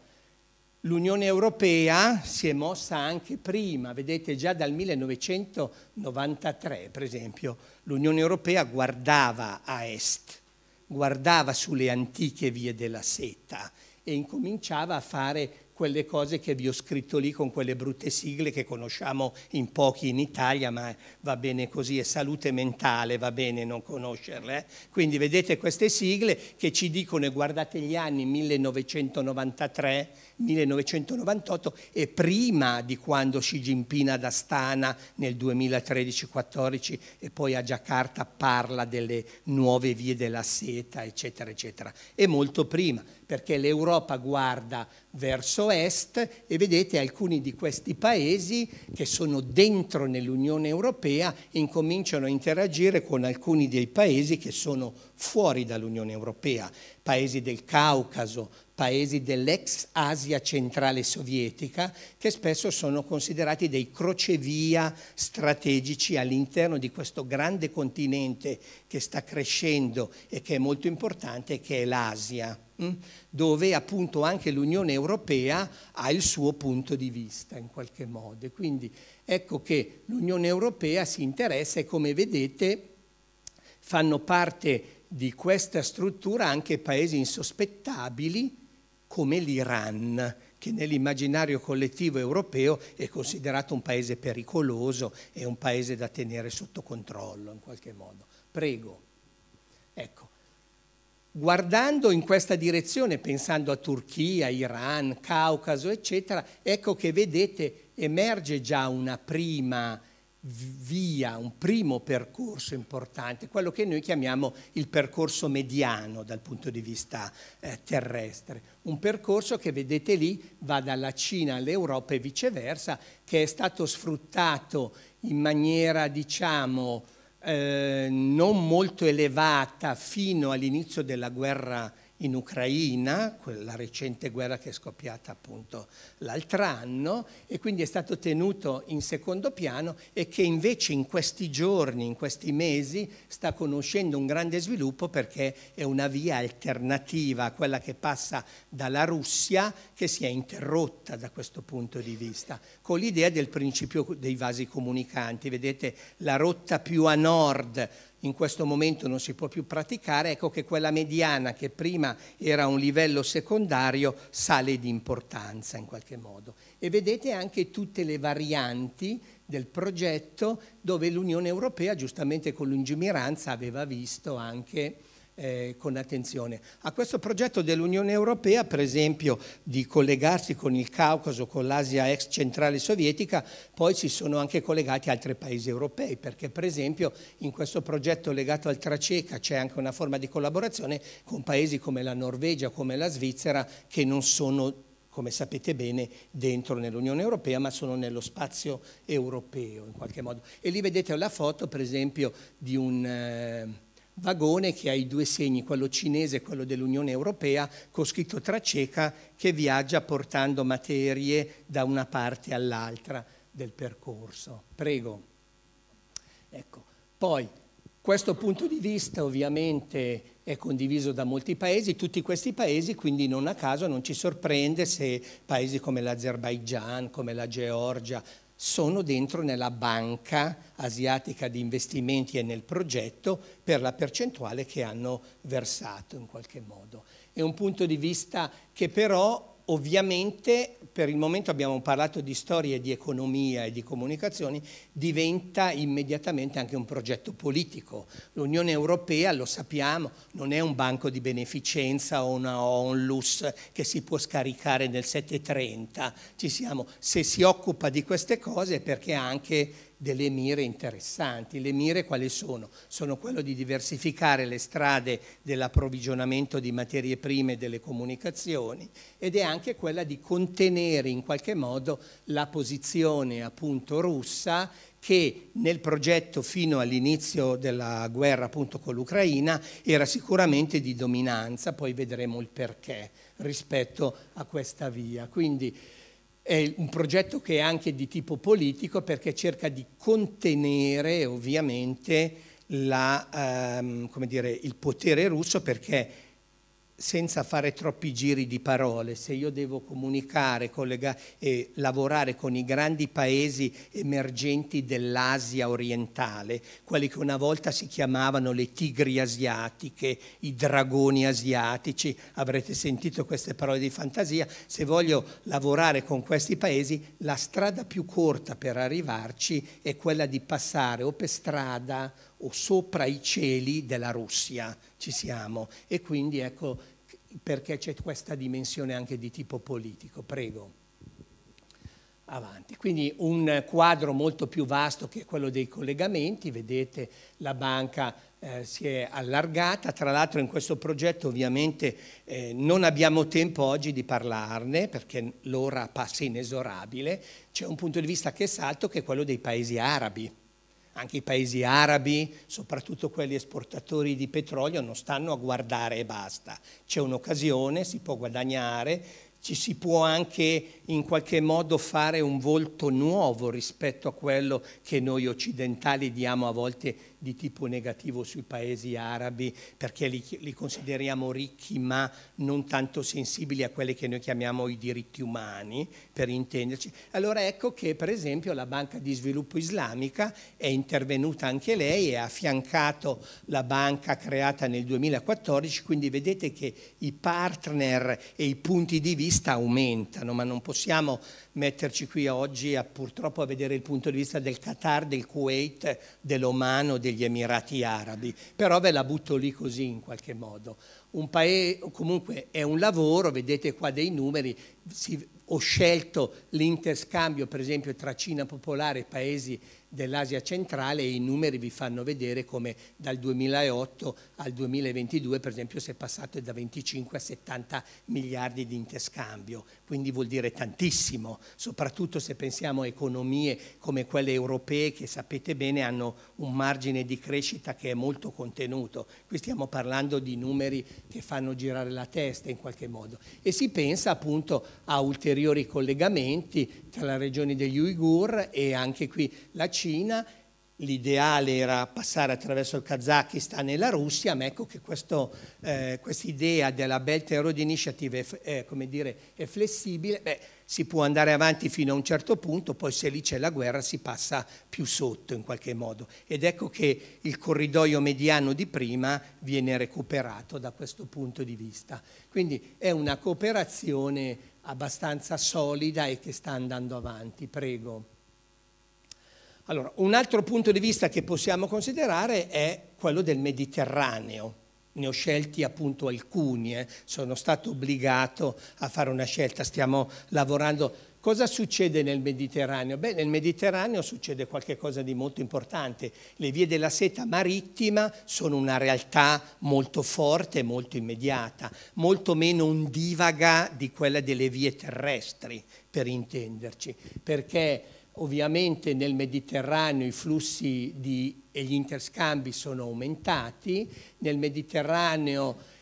L'Unione Europea si è mossa anche prima, vedete già dal 1993 per esempio, l'Unione Europea guardava a est, guardava sulle antiche vie della seta e incominciava a fare quelle cose che vi ho scritto lì con quelle brutte sigle che conosciamo in pochi in Italia, ma va bene così, è salute mentale, va bene non conoscerle. Eh? Quindi vedete queste sigle che ci dicono, e guardate gli anni 1993, 1998 e prima di quando Xi Jinping ad Astana nel 2013-14 e poi a Giacarta parla delle nuove vie della seta, eccetera, eccetera. E molto prima, perché l'Europa guarda verso est e vedete alcuni di questi paesi che sono dentro nell'Unione Europea incominciano a interagire con alcuni dei paesi che sono fuori dall'Unione Europea paesi del Caucaso, paesi dell'ex Asia centrale sovietica, che spesso sono considerati dei crocevia strategici all'interno di questo grande continente che sta crescendo e che è molto importante, che è l'Asia, mm? dove appunto anche l'Unione Europea ha il suo punto di vista in qualche modo. Quindi ecco che l'Unione Europea si interessa e come vedete fanno parte di questa struttura anche paesi insospettabili come l'Iran, che nell'immaginario collettivo europeo è considerato un paese pericoloso e un paese da tenere sotto controllo in qualche modo. Prego. Ecco. Guardando in questa direzione, pensando a Turchia, Iran, Caucaso, eccetera, ecco che vedete emerge già una prima via, un primo percorso importante, quello che noi chiamiamo il percorso mediano dal punto di vista eh, terrestre, un percorso che vedete lì va dalla Cina all'Europa e viceversa, che è stato sfruttato in maniera diciamo eh, non molto elevata fino all'inizio della guerra in Ucraina, quella recente guerra che è scoppiata appunto l'altro anno e quindi è stato tenuto in secondo piano e che invece in questi giorni, in questi mesi sta conoscendo un grande sviluppo perché è una via alternativa a quella che passa dalla Russia che si è interrotta da questo punto di vista, con l'idea del principio dei vasi comunicanti, vedete la rotta più a nord in questo momento non si può più praticare, ecco che quella mediana che prima era un livello secondario sale di importanza in qualche modo. E vedete anche tutte le varianti del progetto dove l'Unione Europea, giustamente con lungimiranza, aveva visto anche eh, con attenzione. A questo progetto dell'Unione Europea, per esempio, di collegarsi con il Caucaso, con l'Asia ex centrale sovietica, poi si sono anche collegati altri paesi europei, perché per esempio in questo progetto legato al Traceca c'è anche una forma di collaborazione con paesi come la Norvegia, come la Svizzera, che non sono come sapete bene, dentro nell'Unione Europea, ma sono nello spazio europeo in qualche modo. E lì vedete la foto, per esempio, di un... Eh, vagone che ha i due segni, quello cinese e quello dell'Unione Europea, con scritto traceca che viaggia portando materie da una parte all'altra del percorso. Prego. Ecco. Poi, questo punto di vista ovviamente è condiviso da molti paesi, tutti questi paesi, quindi non a caso non ci sorprende se paesi come l'Azerbaigian, come la Georgia, sono dentro nella banca asiatica di investimenti e nel progetto per la percentuale che hanno versato in qualche modo. È un punto di vista che però Ovviamente per il momento abbiamo parlato di storia, di economia e di comunicazioni, diventa immediatamente anche un progetto politico. L'Unione Europea, lo sappiamo, non è un banco di beneficenza o una onlus che si può scaricare nel 730. Ci siamo. Se si occupa di queste cose è perché ha anche delle mire interessanti. Le mire quali sono? Sono quello di diversificare le strade dell'approvvigionamento di materie prime e delle comunicazioni ed è anche quella di contenere in qualche modo la posizione appunto russa che nel progetto fino all'inizio della guerra appunto con l'Ucraina era sicuramente di dominanza, poi vedremo il perché rispetto a questa via. Quindi è un progetto che è anche di tipo politico perché cerca di contenere ovviamente la, ehm, dire, il potere russo perché senza fare troppi giri di parole, se io devo comunicare, collega, eh, lavorare con i grandi paesi emergenti dell'Asia orientale, quelli che una volta si chiamavano le tigri asiatiche, i dragoni asiatici, avrete sentito queste parole di fantasia, se voglio lavorare con questi paesi, la strada più corta per arrivarci è quella di passare o per strada o sopra i cieli della Russia, ci siamo, e quindi ecco perché c'è questa dimensione anche di tipo politico. Prego. Avanti. Quindi un quadro molto più vasto che quello dei collegamenti, vedete la banca eh, si è allargata, tra l'altro in questo progetto ovviamente eh, non abbiamo tempo oggi di parlarne perché l'ora passa inesorabile, c'è un punto di vista che salto che è quello dei paesi arabi anche i paesi arabi, soprattutto quelli esportatori di petrolio, non stanno a guardare e basta. C'è un'occasione, si può guadagnare, ci si può anche in qualche modo fare un volto nuovo rispetto a quello che noi occidentali diamo a volte di tipo negativo sui paesi arabi perché li, li consideriamo ricchi ma non tanto sensibili a quelli che noi chiamiamo i diritti umani, per intenderci. Allora ecco che per esempio la Banca di Sviluppo Islamica è intervenuta anche lei e ha affiancato la banca creata nel 2014, quindi vedete che i partner e i punti di vista aumentano, ma non possiamo possiamo metterci qui oggi a, purtroppo a vedere il punto di vista del Qatar, del Kuwait, dell'Oman degli Emirati Arabi, però ve la butto lì così in qualche modo. Un paese, comunque è un lavoro, vedete qua dei numeri, si, ho scelto l'interscambio per esempio tra Cina popolare e paesi dell'Asia centrale e i numeri vi fanno vedere come dal 2008 al 2022 per esempio si è passato da 25 a 70 miliardi di interscambio, quindi vuol dire tantissimo, soprattutto se pensiamo a economie come quelle europee che sapete bene hanno un margine di crescita che è molto contenuto, qui stiamo parlando di numeri che fanno girare la testa in qualche modo e si pensa appunto a ulteriori collegamenti tra la regione degli Uigur e anche qui la Cina, l'ideale era passare attraverso il Kazakistan e la Russia, ma ecco che questa eh, idea della Belt and Road Initiative è, è, dire, è flessibile, Beh, si può andare avanti fino a un certo punto, poi se lì c'è la guerra si passa più sotto in qualche modo ed ecco che il corridoio mediano di prima viene recuperato da questo punto di vista. Quindi è una cooperazione abbastanza solida e che sta andando avanti. Prego. Allora, un altro punto di vista che possiamo considerare è quello del Mediterraneo. Ne ho scelti appunto alcuni, eh. sono stato obbligato a fare una scelta, stiamo lavorando Cosa succede nel Mediterraneo? Beh, nel Mediterraneo succede qualcosa di molto importante. Le vie della seta marittima sono una realtà molto forte, molto immediata, molto meno ondivaga di quella delle vie terrestri, per intenderci, perché Ovviamente nel Mediterraneo i flussi di, e gli interscambi sono aumentati, nel Mediterraneo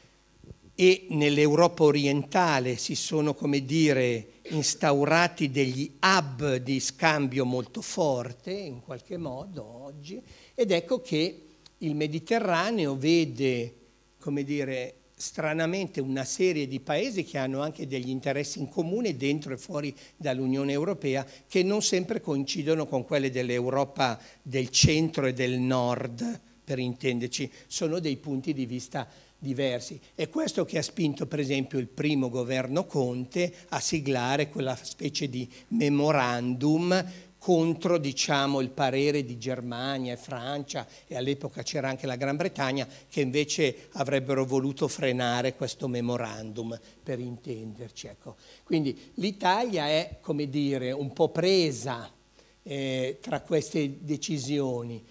e nell'Europa orientale si sono, come dire, instaurati degli hub di scambio molto forte, in qualche modo, oggi, ed ecco che il Mediterraneo vede, come dire, stranamente una serie di paesi che hanno anche degli interessi in comune dentro e fuori dall'Unione Europea che non sempre coincidono con quelli dell'Europa del centro e del nord, per intenderci, sono dei punti di vista diversi. È questo che ha spinto per esempio il primo governo Conte a siglare quella specie di memorandum contro diciamo, il parere di Germania e Francia e all'epoca c'era anche la Gran Bretagna che invece avrebbero voluto frenare questo memorandum per intenderci. Ecco. Quindi l'Italia è come dire, un po' presa eh, tra queste decisioni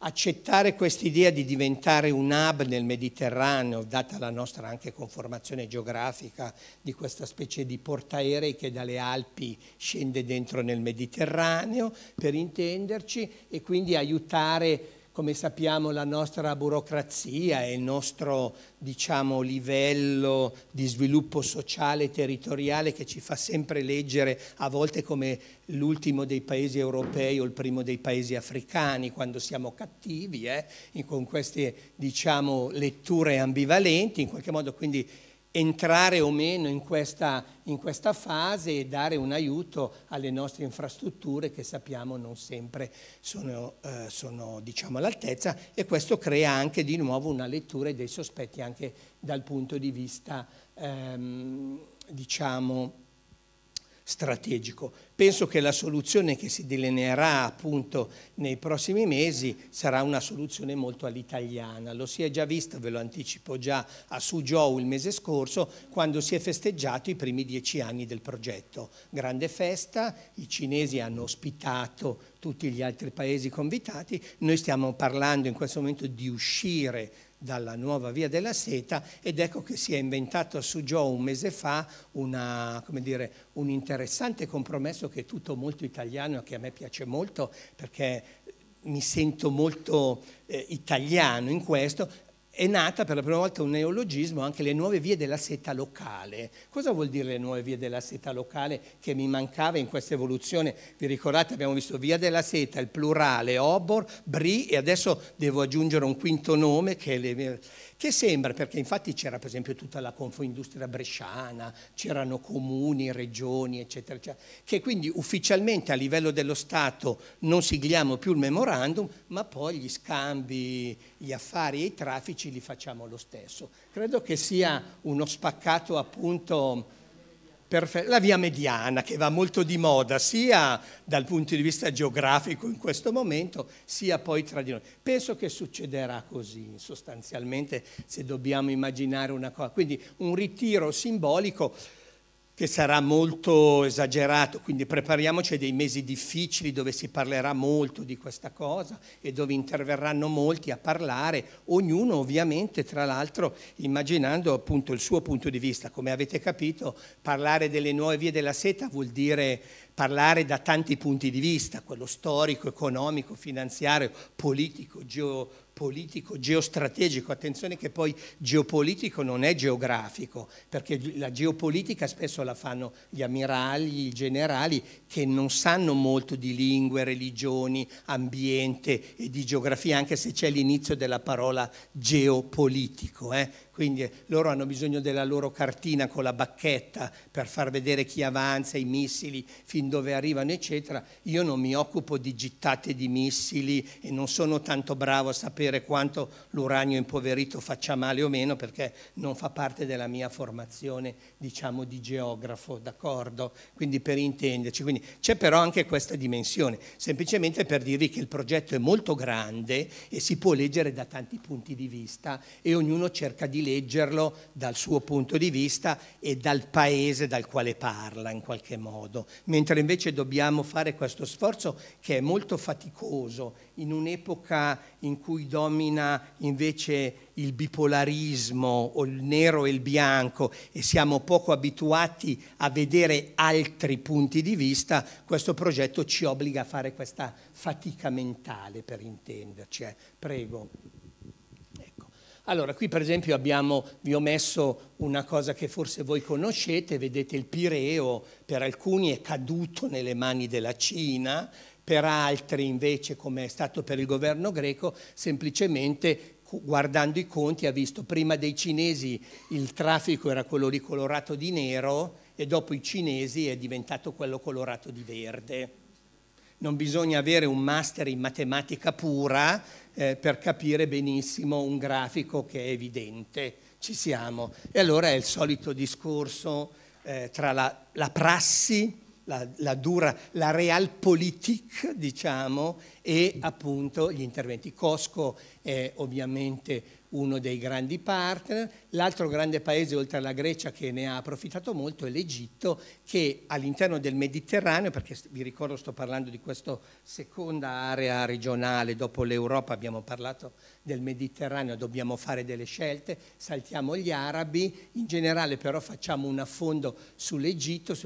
accettare questa idea di diventare un hub nel Mediterraneo, data la nostra anche conformazione geografica di questa specie di portaerei che dalle Alpi scende dentro nel Mediterraneo, per intenderci, e quindi aiutare come sappiamo la nostra burocrazia e il nostro diciamo, livello di sviluppo sociale e territoriale che ci fa sempre leggere a volte come l'ultimo dei paesi europei o il primo dei paesi africani quando siamo cattivi, eh? con queste diciamo, letture ambivalenti, in qualche modo quindi entrare o meno in questa, in questa, fase e dare un aiuto alle nostre infrastrutture che sappiamo non sempre sono, eh, sono diciamo, all'altezza e questo crea anche di nuovo una lettura e dei sospetti anche dal punto di vista ehm, diciamo, strategico. Penso che la soluzione che si delineerà appunto nei prossimi mesi sarà una soluzione molto all'italiana. Lo si è già visto, ve lo anticipo già, a Suzhou il mese scorso, quando si è festeggiato i primi dieci anni del progetto. Grande festa, i cinesi hanno ospitato tutti gli altri paesi convitati, noi stiamo parlando in questo momento di uscire dalla nuova via della seta ed ecco che si è inventato su Joe un mese fa una, dire, un interessante compromesso che è tutto molto italiano e che a me piace molto perché mi sento molto eh, italiano in questo, è nata per la prima volta un neologismo, anche le nuove vie della seta locale. Cosa vuol dire le nuove vie della seta locale che mi mancava in questa evoluzione? Vi ricordate abbiamo visto via della seta, il plurale, obor, bri e adesso devo aggiungere un quinto nome che è le che sembra, perché infatti c'era per esempio tutta la Confindustria bresciana, c'erano comuni, regioni, eccetera, eccetera, che quindi ufficialmente a livello dello Stato non sigliamo più il memorandum, ma poi gli scambi, gli affari e i traffici li facciamo lo stesso. Credo che sia uno spaccato appunto Perfetto. La via mediana che va molto di moda sia dal punto di vista geografico in questo momento sia poi tra di noi. Penso che succederà così sostanzialmente se dobbiamo immaginare una cosa. Quindi un ritiro simbolico che sarà molto esagerato, quindi prepariamoci a dei mesi difficili dove si parlerà molto di questa cosa e dove interverranno molti a parlare, ognuno ovviamente tra l'altro immaginando appunto il suo punto di vista. Come avete capito parlare delle nuove vie della seta vuol dire parlare da tanti punti di vista, quello storico, economico, finanziario, politico, geopolitico politico, geostrategico, attenzione che poi geopolitico non è geografico, perché la geopolitica spesso la fanno gli ammiragli, i generali che non sanno molto di lingue, religioni, ambiente e di geografia, anche se c'è l'inizio della parola geopolitico. Eh? quindi eh, loro hanno bisogno della loro cartina con la bacchetta per far vedere chi avanza, i missili, fin dove arrivano, eccetera. Io non mi occupo di gittate di missili e non sono tanto bravo a sapere quanto l'uranio impoverito faccia male o meno perché non fa parte della mia formazione, diciamo, di geografo, d'accordo? Quindi per intenderci. Quindi c'è però anche questa dimensione, semplicemente per dirvi che il progetto è molto grande e si può leggere da tanti punti di vista e ognuno cerca di leggere leggerlo dal suo punto di vista e dal paese dal quale parla in qualche modo, mentre invece dobbiamo fare questo sforzo che è molto faticoso in un'epoca in cui domina invece il bipolarismo o il nero e il bianco e siamo poco abituati a vedere altri punti di vista, questo progetto ci obbliga a fare questa fatica mentale per intenderci. Eh. Prego. Allora, qui per esempio abbiamo, vi ho messo una cosa che forse voi conoscete, vedete il Pireo, per alcuni è caduto nelle mani della Cina, per altri invece, come è stato per il governo greco, semplicemente guardando i conti ha visto prima dei cinesi il traffico era quello ricolorato di nero e dopo i cinesi è diventato quello colorato di verde non bisogna avere un master in matematica pura eh, per capire benissimo un grafico che è evidente, ci siamo. E allora è il solito discorso eh, tra la, la prassi, la, la, dura, la realpolitik, diciamo, e appunto gli interventi. Cosco è ovviamente uno dei grandi partner, l'altro grande paese oltre alla Grecia che ne ha approfittato molto è l'Egitto che all'interno del Mediterraneo, perché vi ricordo sto parlando di questa seconda area regionale, dopo l'Europa abbiamo parlato del Mediterraneo, dobbiamo fare delle scelte, saltiamo gli arabi, in generale però facciamo un affondo sull'Egitto,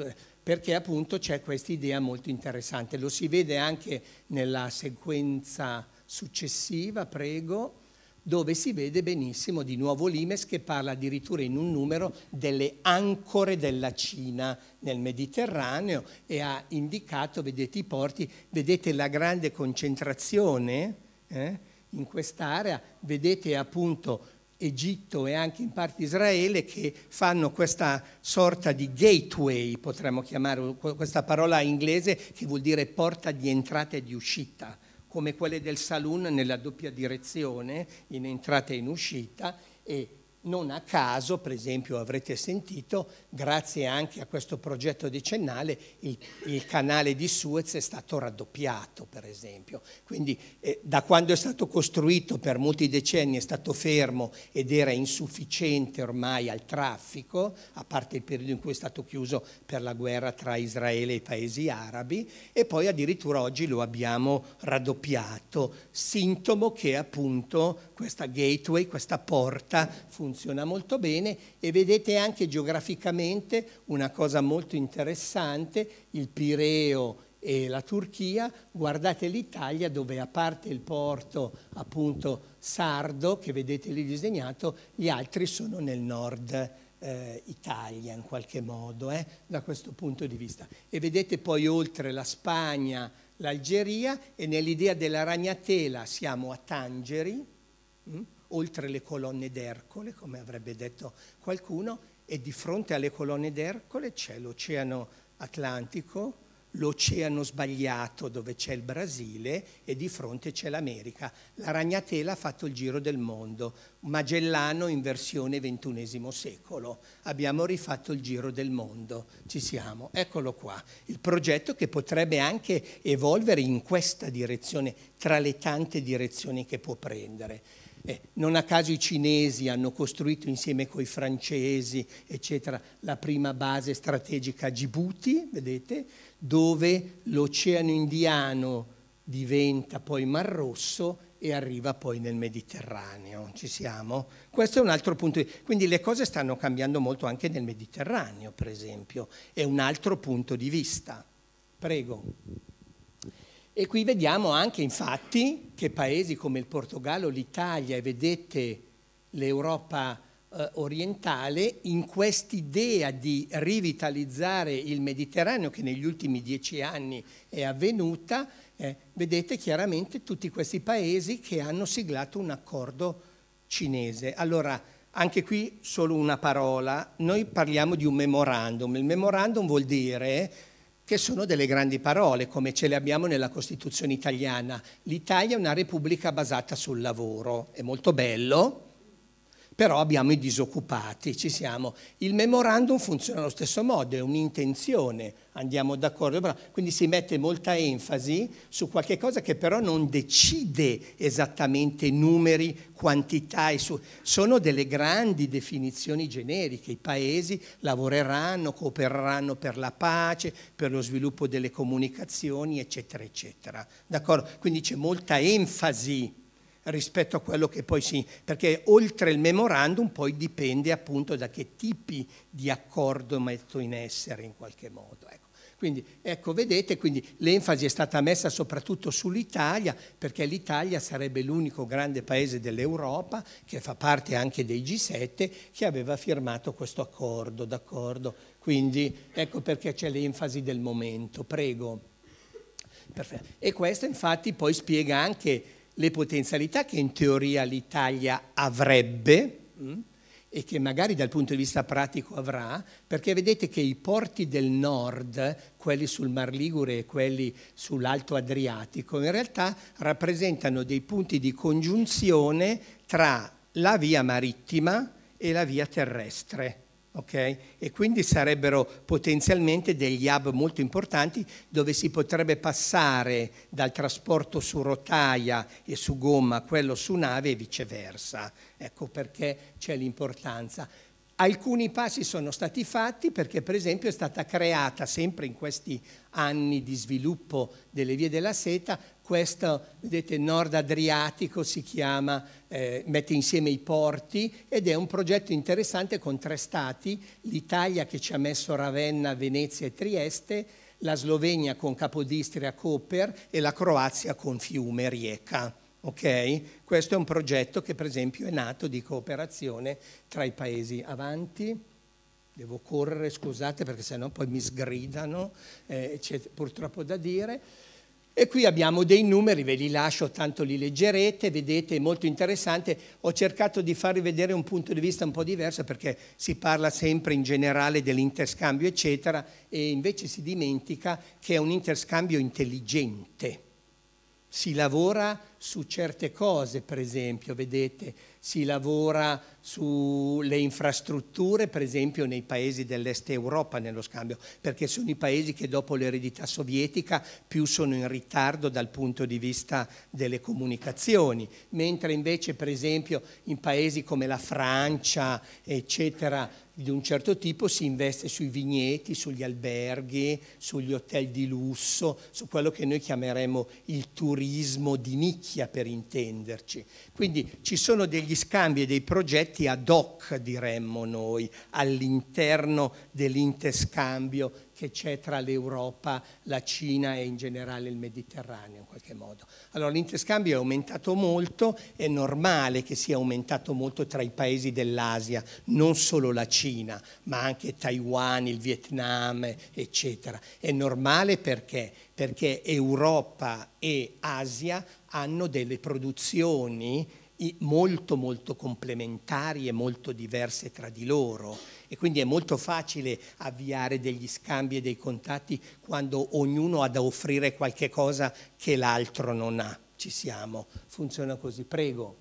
perché appunto c'è questa idea molto interessante, lo si vede anche nella sequenza successiva, prego dove si vede benissimo di nuovo Limes che parla addirittura in un numero delle ancore della Cina nel Mediterraneo e ha indicato, vedete i porti, vedete la grande concentrazione eh, in quest'area, vedete appunto Egitto e anche in parte Israele che fanno questa sorta di gateway, potremmo chiamare questa parola inglese che vuol dire porta di entrata e di uscita come quelle del saloon nella doppia direzione, in entrata e in uscita, e non a caso, per esempio, avrete sentito, grazie anche a questo progetto decennale, il, il canale di Suez è stato raddoppiato, per esempio. Quindi eh, da quando è stato costruito per molti decenni è stato fermo ed era insufficiente ormai al traffico, a parte il periodo in cui è stato chiuso per la guerra tra Israele e i paesi arabi, e poi addirittura oggi lo abbiamo raddoppiato, sintomo che appunto questa gateway, questa porta funziona molto bene e vedete anche geograficamente una cosa molto interessante, il Pireo e la Turchia, guardate l'Italia dove a parte il porto appunto sardo che vedete lì disegnato, gli altri sono nel nord eh, Italia in qualche modo eh, da questo punto di vista. E vedete poi oltre la Spagna, l'Algeria e nell'idea della ragnatela siamo a Tangeri, Mm? oltre le colonne d'Ercole, come avrebbe detto qualcuno, e di fronte alle colonne d'Ercole c'è l'Oceano Atlantico, l'oceano sbagliato dove c'è il Brasile e di fronte c'è l'America. La ragnatela ha fatto il giro del mondo, Magellano in versione XXI secolo. Abbiamo rifatto il giro del mondo, ci siamo, eccolo qua. Il progetto che potrebbe anche evolvere in questa direzione, tra le tante direzioni che può prendere. Eh, non a caso i cinesi hanno costruito insieme coi francesi, eccetera, la prima base strategica a Djibouti, vedete, dove l'oceano indiano diventa poi Mar Rosso e arriva poi nel Mediterraneo. Ci siamo? Questo è un altro punto. Quindi le cose stanno cambiando molto anche nel Mediterraneo, per esempio, è un altro punto di vista. Prego. E qui vediamo anche infatti che paesi come il Portogallo, l'Italia e vedete l'Europa eh, orientale in quest'idea di rivitalizzare il Mediterraneo che negli ultimi dieci anni è avvenuta, eh, vedete chiaramente tutti questi paesi che hanno siglato un accordo cinese. Allora, anche qui solo una parola, noi parliamo di un memorandum, il memorandum vuol dire che sono delle grandi parole, come ce le abbiamo nella Costituzione italiana. L'Italia è una repubblica basata sul lavoro, è molto bello, però abbiamo i disoccupati, ci siamo. Il memorandum funziona allo stesso modo, è un'intenzione, andiamo d'accordo, però, quindi si mette molta enfasi su qualche cosa che però non decide esattamente numeri, quantità, e su, sono delle grandi definizioni generiche, i paesi lavoreranno, coopereranno per la pace, per lo sviluppo delle comunicazioni, eccetera, eccetera. D'accordo? Quindi c'è molta enfasi rispetto a quello che poi si... perché oltre il memorandum poi dipende appunto da che tipi di accordo metto in essere in qualche modo. Ecco. Quindi ecco, vedete, quindi l'enfasi è stata messa soprattutto sull'Italia, perché l'Italia sarebbe l'unico grande paese dell'Europa, che fa parte anche dei G7, che aveva firmato questo accordo, d'accordo? Quindi ecco perché c'è l'enfasi del momento, prego. Perfetto. E questo infatti poi spiega anche le potenzialità che in teoria l'Italia avrebbe mm, e che magari dal punto di vista pratico avrà, perché vedete che i porti del nord, quelli sul Mar Ligure e quelli sull'Alto Adriatico, in realtà rappresentano dei punti di congiunzione tra la via marittima e la via terrestre Okay? E quindi sarebbero potenzialmente degli hub molto importanti dove si potrebbe passare dal trasporto su rotaia e su gomma a quello su nave e viceversa. Ecco perché c'è l'importanza. Alcuni passi sono stati fatti perché per esempio è stata creata sempre in questi anni di sviluppo delle vie della seta questo, vedete, Nord Adriatico si chiama, eh, mette insieme i porti ed è un progetto interessante con tre stati, l'Italia che ci ha messo Ravenna, Venezia e Trieste, la Slovenia con Capodistria, Koper e la Croazia con Fiume, Rijeka. Okay? Questo è un progetto che per esempio è nato di cooperazione tra i paesi avanti devo correre, scusate perché sennò poi mi sgridano, eh, c'è purtroppo da dire. E qui abbiamo dei numeri, ve li lascio, tanto li leggerete, vedete, è molto interessante. Ho cercato di farvi vedere un punto di vista un po' diverso perché si parla sempre in generale dell'interscambio, eccetera, e invece si dimentica che è un interscambio intelligente. Si lavora su certe cose, per esempio, vedete, si lavora sulle infrastrutture, per esempio nei paesi dell'est Europa nello scambio, perché sono i paesi che dopo l'eredità sovietica più sono in ritardo dal punto di vista delle comunicazioni, mentre invece per esempio in paesi come la Francia, eccetera, di un certo tipo si investe sui vigneti, sugli alberghi, sugli hotel di lusso, su quello che noi chiameremo il turismo di nicchia nicchia per intenderci. Quindi ci sono degli scambi e dei progetti ad hoc, diremmo noi, all'interno dell'interscambio che c'è tra l'Europa, la Cina e in generale il Mediterraneo in qualche modo. Allora l'interscambio è aumentato molto, è normale che sia aumentato molto tra i paesi dell'Asia, non solo la Cina, ma anche Taiwan, il Vietnam, eccetera. È normale perché? Perché Europa e Asia hanno delle produzioni molto molto complementari e molto diverse tra di loro e quindi è molto facile avviare degli scambi e dei contatti quando ognuno ha da offrire qualche cosa che l'altro non ha. Ci siamo, funziona così, prego.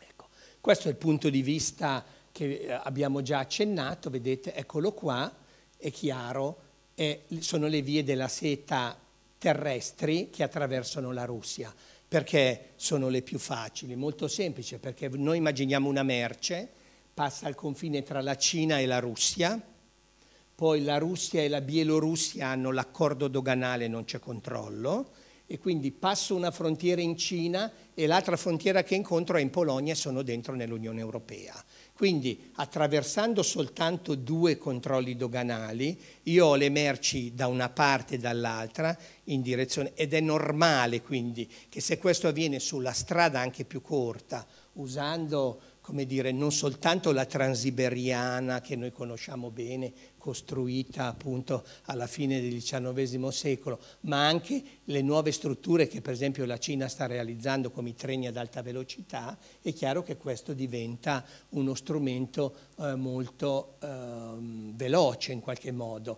Ecco. Questo è il punto di vista che eh, abbiamo già accennato, vedete, eccolo qua, è chiaro, è, sono le vie della seta terrestri che attraversano la Russia perché sono le più facili? Molto semplice, perché noi immaginiamo una merce passa il confine tra la Cina e la Russia, poi la Russia e la Bielorussia hanno l'accordo doganale, non c'è controllo, e quindi passo una frontiera in Cina e l'altra frontiera che incontro è in Polonia e sono dentro nell'Unione Europea. Quindi attraversando soltanto due controlli doganali, io ho le merci da una parte e dall'altra in direzione ed è normale quindi che se questo avviene sulla strada anche più corta, usando come dire, non soltanto la transiberiana che noi conosciamo bene, costruita appunto alla fine del XIX secolo, ma anche le nuove strutture che per esempio la Cina sta realizzando come i treni ad alta velocità, è chiaro che questo diventa uno strumento eh, molto eh, veloce in qualche modo.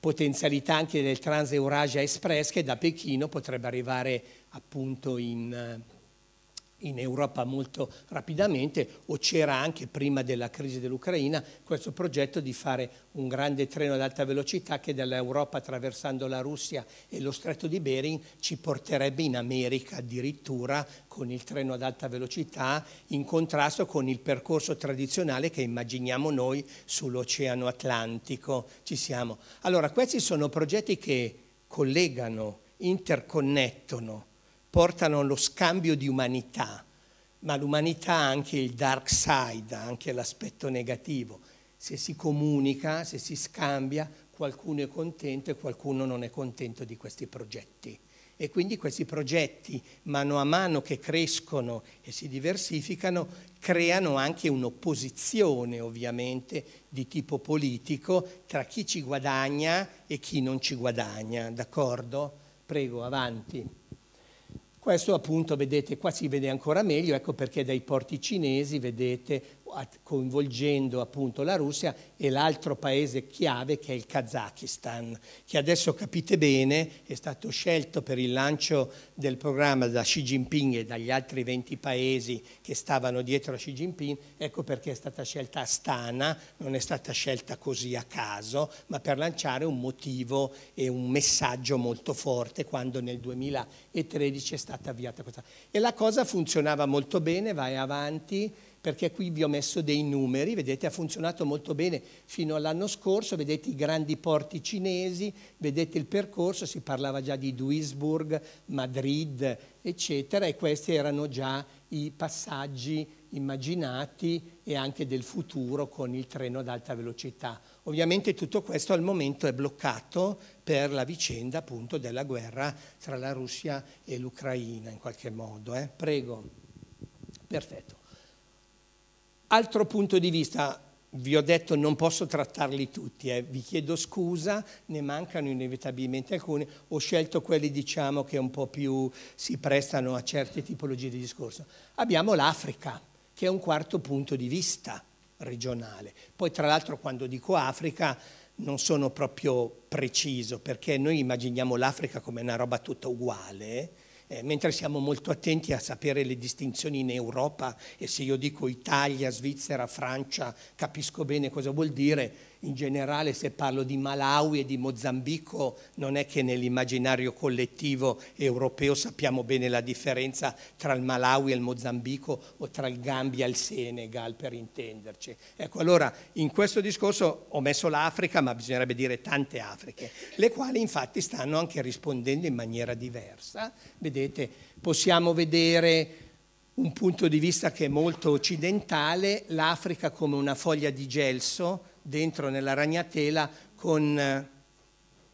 Potenzialità anche del Trans-Eurasia Express che da Pechino potrebbe arrivare appunto in eh, in Europa molto rapidamente o c'era anche prima della crisi dell'Ucraina questo progetto di fare un grande treno ad alta velocità che dall'Europa attraversando la Russia e lo stretto di Bering ci porterebbe in America addirittura con il treno ad alta velocità in contrasto con il percorso tradizionale che immaginiamo noi sull'Oceano Atlantico. Ci siamo. Allora, questi sono progetti che collegano, interconnettono portano allo scambio di umanità, ma l'umanità ha anche il dark side, anche l'aspetto negativo. Se si comunica, se si scambia, qualcuno è contento e qualcuno non è contento di questi progetti. E quindi questi progetti, mano a mano che crescono e si diversificano, creano anche un'opposizione ovviamente di tipo politico tra chi ci guadagna e chi non ci guadagna, d'accordo? Prego, avanti. Questo appunto, vedete, qua si vede ancora meglio, ecco perché dai porti cinesi, vedete, coinvolgendo appunto la Russia e l'altro paese chiave che è il Kazakistan, che adesso capite bene è stato scelto per il lancio del programma da Xi Jinping e dagli altri 20 paesi che stavano dietro a Xi Jinping, ecco perché è stata scelta Astana, non è stata scelta così a caso, ma per lanciare un motivo e un messaggio molto forte quando nel 2013 è stata avviata questa. E la cosa funzionava molto bene, vai avanti perché qui vi ho messo dei numeri, vedete ha funzionato molto bene fino all'anno scorso, vedete i grandi porti cinesi, vedete il percorso, si parlava già di Duisburg, Madrid, eccetera, e questi erano già i passaggi immaginati e anche del futuro con il treno ad alta velocità. Ovviamente tutto questo al momento è bloccato per la vicenda appunto della guerra tra la Russia e l'Ucraina in qualche modo. Eh? Prego. Perfetto. Altro punto di vista, vi ho detto non posso trattarli tutti, eh. vi chiedo scusa, ne mancano inevitabilmente alcuni, ho scelto quelli diciamo, che un po' più si prestano a certe tipologie di discorso. Abbiamo l'Africa, che è un quarto punto di vista regionale. Poi tra l'altro quando dico Africa non sono proprio preciso perché noi immaginiamo l'Africa come una roba tutta uguale, eh, mentre siamo molto attenti a sapere le distinzioni in Europa e se io dico Italia, Svizzera, Francia, capisco bene cosa vuol dire, in generale se parlo di Malawi e di Mozambico non è che nell'immaginario collettivo europeo sappiamo bene la differenza tra il Malawi e il Mozambico o tra il Gambia e il Senegal per intenderci. Ecco, allora in questo discorso ho messo l'Africa, ma bisognerebbe dire tante Afriche, le quali infatti stanno anche rispondendo in maniera diversa. Vedete, possiamo vedere un punto di vista che è molto occidentale, l'Africa come una foglia di gelso dentro nella ragnatela con eh,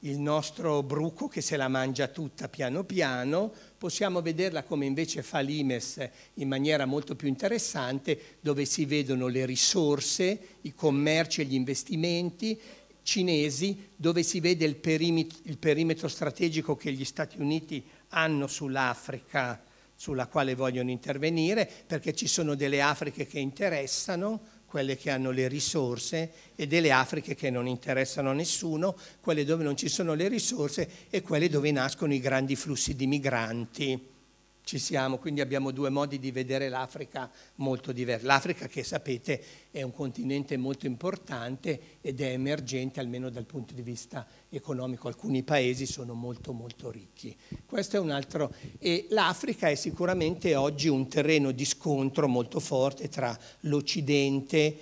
il nostro bruco che se la mangia tutta piano piano, possiamo vederla come invece fa l'Imes in maniera molto più interessante, dove si vedono le risorse, i commerci e gli investimenti cinesi, dove si vede il perimetro, il perimetro strategico che gli Stati Uniti hanno sull'Africa sulla quale vogliono intervenire, perché ci sono delle Afriche che interessano, quelle che hanno le risorse e delle Afriche che non interessano a nessuno, quelle dove non ci sono le risorse e quelle dove nascono i grandi flussi di migranti ci siamo, quindi abbiamo due modi di vedere l'Africa molto diversi. L'Africa che sapete è un continente molto importante ed è emergente almeno dal punto di vista economico, alcuni paesi sono molto molto ricchi. Questo è un altro e l'Africa è sicuramente oggi un terreno di scontro molto forte tra l'Occidente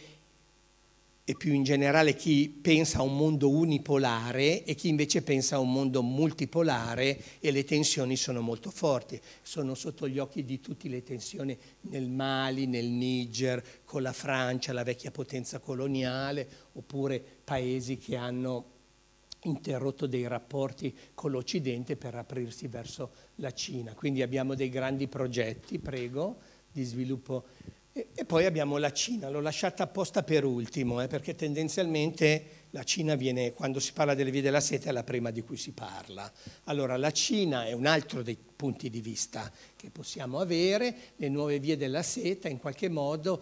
e più in generale chi pensa a un mondo unipolare e chi invece pensa a un mondo multipolare e le tensioni sono molto forti, sono sotto gli occhi di tutti le tensioni nel Mali, nel Niger, con la Francia, la vecchia potenza coloniale, oppure paesi che hanno interrotto dei rapporti con l'Occidente per aprirsi verso la Cina. Quindi abbiamo dei grandi progetti, prego, di sviluppo e, poi abbiamo la Cina, l'ho lasciata apposta per ultimo, eh, perché tendenzialmente la Cina viene, quando si parla delle vie della seta, è la prima di cui si parla. Allora la Cina è un altro dei punti di vista che possiamo avere, le nuove vie della seta in qualche modo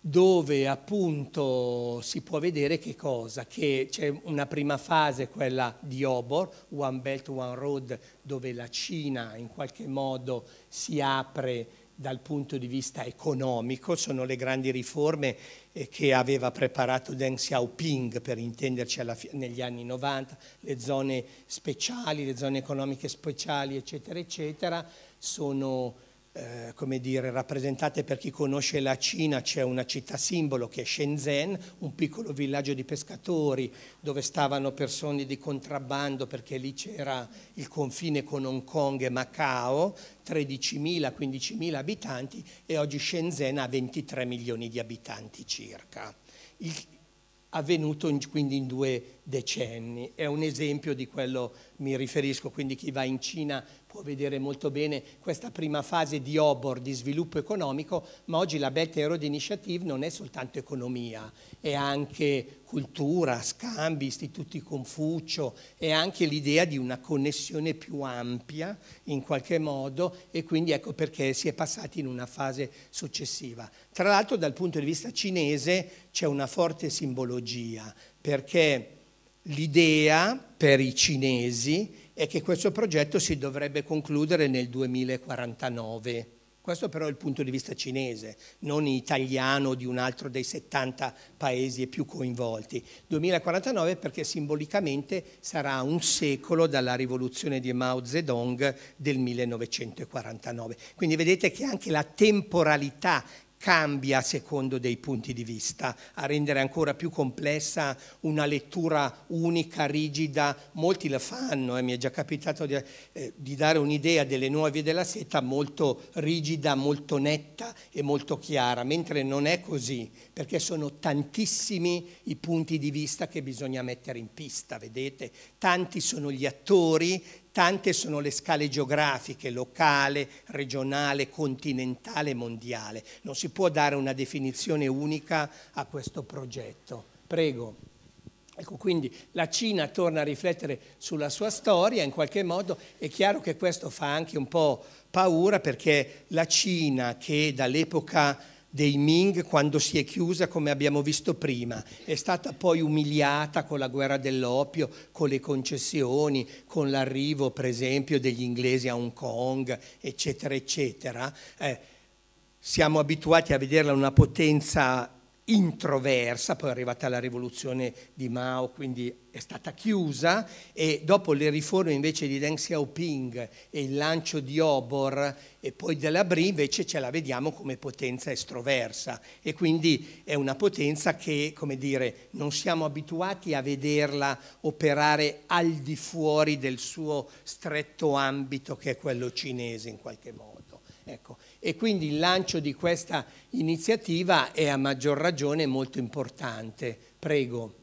dove appunto si può vedere che cosa, che c'è una prima fase, quella di Obor, One Belt, One Road, dove la Cina in qualche modo si apre dal punto di vista economico, sono le grandi riforme eh, che aveva preparato Deng Xiaoping per intenderci negli anni 90, le zone speciali, le zone economiche speciali eccetera eccetera, sono eh, come dire, rappresentate per chi conosce la Cina, c'è una città simbolo che è Shenzhen, un piccolo villaggio di pescatori dove stavano persone di contrabbando perché lì c'era il confine con Hong Kong e Macao, 13.000-15.000 abitanti e oggi Shenzhen ha 23 milioni di abitanti circa. Il, avvenuto in, quindi in due decenni. È un esempio di quello mi riferisco, quindi chi va in Cina può vedere molto bene questa prima fase di obor, di sviluppo economico, ma oggi la Belt Road Initiative non è soltanto economia, è anche cultura, scambi, istituti Confucio, è anche l'idea di una connessione più ampia in qualche modo e quindi ecco perché si è passati in una fase successiva. Tra l'altro dal punto di vista cinese c'è una forte simbologia perché l'idea per i cinesi è che questo progetto si dovrebbe concludere nel 2049. Questo però è il punto di vista cinese, non italiano di un altro dei 70 paesi e più coinvolti. 2049 perché simbolicamente sarà un secolo dalla rivoluzione di Mao Zedong del 1949. Quindi vedete che anche la temporalità cambia secondo dei punti di vista, a rendere ancora più complessa una lettura unica, rigida. Molti la fanno e eh, mi è già capitato di, eh, di dare un'idea delle nuove della seta molto rigida, molto netta e molto chiara, mentre non è così, perché sono tantissimi i punti di vista che bisogna mettere in pista, vedete? Tanti sono gli attori, Tante sono le scale geografiche, locale, regionale, continentale, mondiale. Non si può dare una definizione unica a questo progetto. Prego. Ecco, quindi la Cina torna a riflettere sulla sua storia in qualche modo, è chiaro che questo fa anche un po' paura perché la Cina che dall'epoca dei Ming quando si è chiusa, come abbiamo visto prima, è stata poi umiliata con la guerra dell'oppio, con le concessioni, con l'arrivo per esempio degli inglesi a Hong Kong, eccetera, eccetera. Eh, siamo abituati a vederla una potenza introversa, poi è arrivata la rivoluzione di Mao, quindi è stata chiusa e dopo le riforme invece di Deng Xiaoping e il lancio di Obor e poi della BRI invece ce la vediamo come potenza estroversa e quindi è una potenza che, come dire, non siamo abituati a vederla operare al di fuori del suo stretto ambito che è quello cinese in qualche modo. Ecco e quindi il lancio di questa iniziativa è a maggior ragione molto importante. Prego.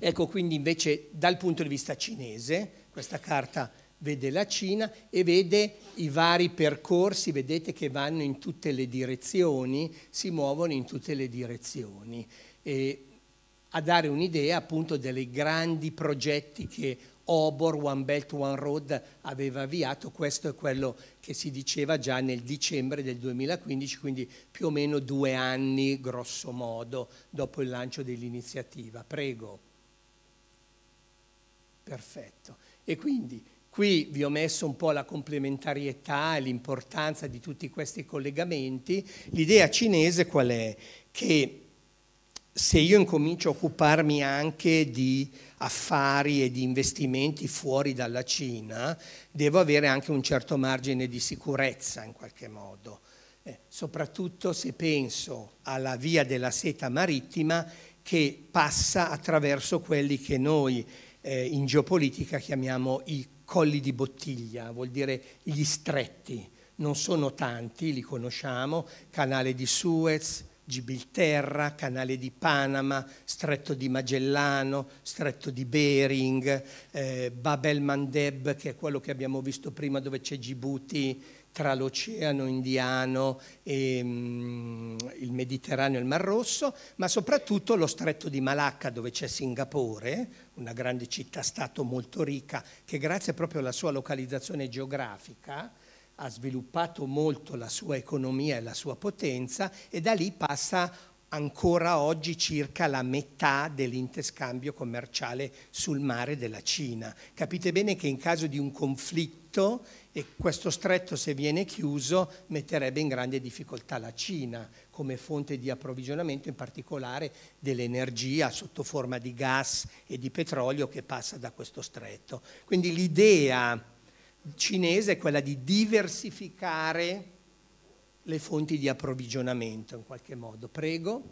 Ecco quindi invece dal punto di vista cinese, questa carta vede la Cina e vede i vari percorsi, vedete che vanno in tutte le direzioni, si muovono in tutte le direzioni. E a dare un'idea appunto dei grandi progetti che Obor, One Belt, One Road aveva avviato, questo è quello che si diceva già nel dicembre del 2015, quindi più o meno due anni grosso modo dopo il lancio dell'iniziativa. Prego. Perfetto. E quindi Qui vi ho messo un po' la complementarietà e l'importanza di tutti questi collegamenti. L'idea cinese qual è? Che se io incomincio a occuparmi anche di affari e di investimenti fuori dalla Cina, devo avere anche un certo margine di sicurezza in qualche modo, eh, soprattutto se penso alla via della seta marittima che passa attraverso quelli che noi eh, in geopolitica chiamiamo i colli di bottiglia, vuol dire gli stretti, non sono tanti, li conosciamo, canale di Suez, Gibilterra, Canale di Panama, Stretto di Magellano, Stretto di Bering, eh, Bab Mandeb, che è quello che abbiamo visto prima dove c'è Djibouti tra l'Oceano Indiano e mm, il Mediterraneo e il Mar Rosso, ma soprattutto lo Stretto di Malacca dove c'è Singapore, una grande città-stato molto ricca che grazie proprio alla sua localizzazione geografica ha sviluppato molto la sua economia e la sua potenza e da lì passa ancora oggi circa la metà dell'interscambio commerciale sul mare della Cina. Capite bene che in caso di un conflitto e questo stretto se viene chiuso metterebbe in grande difficoltà la Cina come fonte di approvvigionamento in particolare dell'energia sotto forma di gas e di petrolio che passa da questo stretto. Quindi l'idea cinese è quella di diversificare le fonti di approvvigionamento in qualche modo. Prego.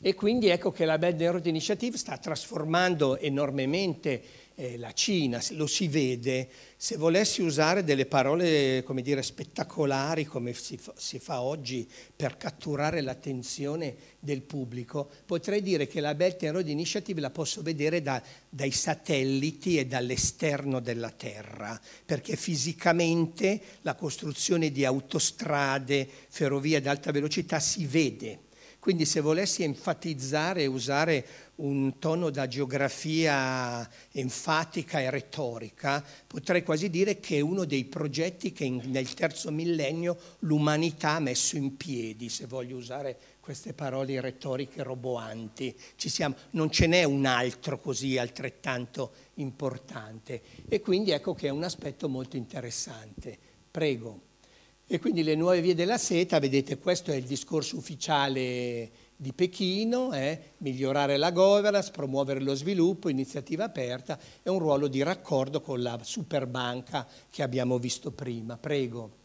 E quindi ecco che la Belt and Road Initiative sta trasformando enormemente eh, la Cina, lo si vede. Se volessi usare delle parole, come dire, spettacolari, come si fa, si fa oggi per catturare l'attenzione del pubblico, potrei dire che la Belt and Road Initiative la posso vedere da, dai satelliti e dall'esterno della Terra, perché fisicamente la costruzione di autostrade, ferrovie ad alta velocità si vede. Quindi se volessi enfatizzare e usare un tono da geografia enfatica e retorica, potrei quasi dire che è uno dei progetti che in, nel terzo millennio l'umanità ha messo in piedi, se voglio usare queste parole retoriche roboanti. Siamo, non ce n'è un altro così altrettanto importante e quindi ecco che è un aspetto molto interessante. Prego. E quindi le nuove vie della seta, vedete, questo è il discorso ufficiale di Pechino è eh, migliorare la governance, promuovere lo sviluppo, iniziativa aperta e un ruolo di raccordo con la superbanca che abbiamo visto prima. Prego.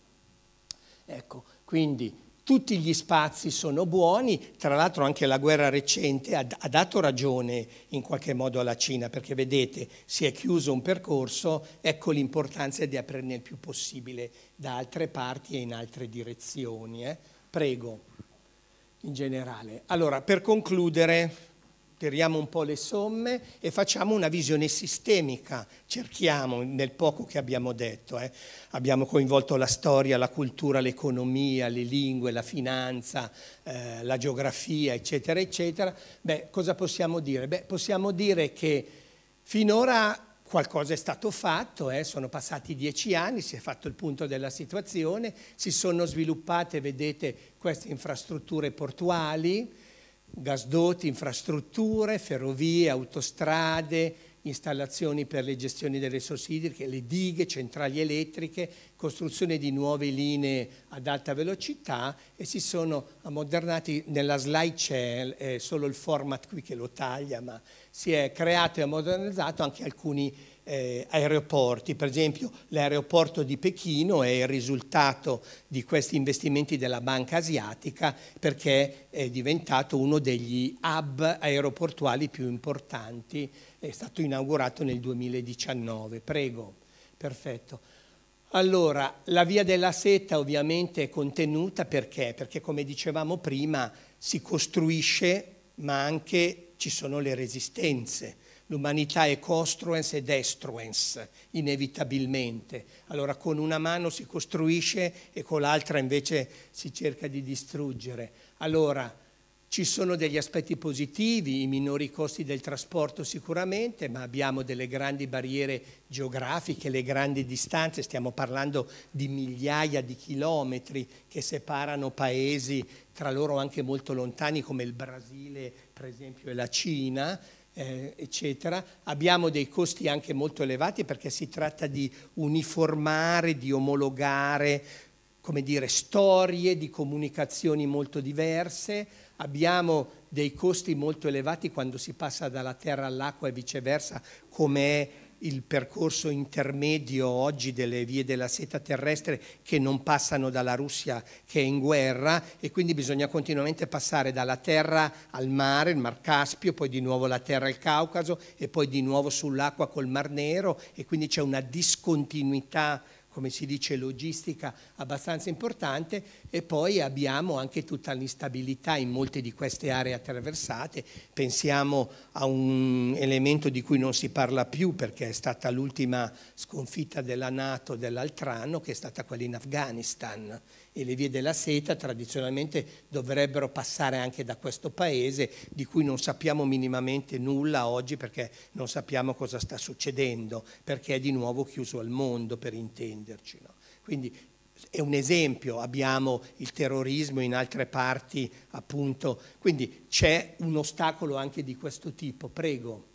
Ecco, quindi tutti gli spazi sono buoni, tra l'altro anche la guerra recente ha, ha, dato ragione in qualche modo alla Cina, perché vedete, si è chiuso un percorso, ecco l'importanza di aprirne il più possibile da altre parti e in altre direzioni. Eh. Prego in generale. Allora, per concludere, tiriamo un po' le somme e facciamo una visione sistemica, cerchiamo nel poco che abbiamo detto, eh. abbiamo coinvolto la storia, la cultura, l'economia, le lingue, la finanza, eh, la geografia, eccetera, eccetera. Beh, cosa possiamo dire? Beh, possiamo dire che finora qualcosa è stato fatto, eh, sono passati dieci anni, si è fatto il punto della situazione, si sono sviluppate, vedete, queste infrastrutture portuali, gasdotti, infrastrutture, ferrovie, autostrade, installazioni per le gestioni delle risorse idriche, le dighe, centrali elettriche, costruzione di nuove linee ad alta velocità e si sono ammodernati, nella slide c'è solo il format qui che lo taglia, ma si è creato e ammodernizzato anche alcuni eh, aeroporti. Per esempio l'aeroporto di Pechino è il risultato di questi investimenti della Banca Asiatica perché è diventato uno degli hub aeroportuali più importanti, è stato inaugurato nel 2019. Prego, perfetto. Allora, la via della seta ovviamente è contenuta perché? Perché come dicevamo prima si costruisce ma anche ci sono le resistenze L'umanità è costruens e destruens, inevitabilmente. Allora con una mano si costruisce e con l'altra invece si cerca di distruggere. Allora ci sono degli aspetti positivi, i minori costi del trasporto sicuramente, ma abbiamo delle grandi barriere geografiche, le grandi distanze, stiamo parlando di migliaia di chilometri che separano paesi tra loro anche molto lontani come il Brasile per esempio e la Cina, eh, eccetera. Abbiamo dei costi anche molto elevati perché si tratta di uniformare, di omologare, come dire, storie di comunicazioni molto diverse. Abbiamo dei costi molto elevati quando si passa dalla terra all'acqua e viceversa, come è il percorso intermedio oggi delle vie della seta terrestre che non passano dalla Russia che è in guerra e quindi bisogna continuamente passare dalla terra al mare, il Mar Caspio, poi di nuovo la terra al Caucaso e poi di nuovo sull'acqua col Mar Nero e quindi c'è una discontinuità come si dice, logistica abbastanza importante e poi abbiamo anche tutta l'instabilità in molte di queste aree attraversate. Pensiamo a un elemento di cui non si parla più perché è stata l'ultima sconfitta della Nato dell'altro anno che è stata quella in Afghanistan e le vie della seta tradizionalmente dovrebbero passare anche da questo paese di cui non sappiamo minimamente nulla oggi perché non sappiamo cosa sta succedendo, perché è di nuovo chiuso al mondo per intenderci. No? Quindi è un esempio, abbiamo il terrorismo in altre parti appunto, quindi c'è un ostacolo anche di questo tipo, prego.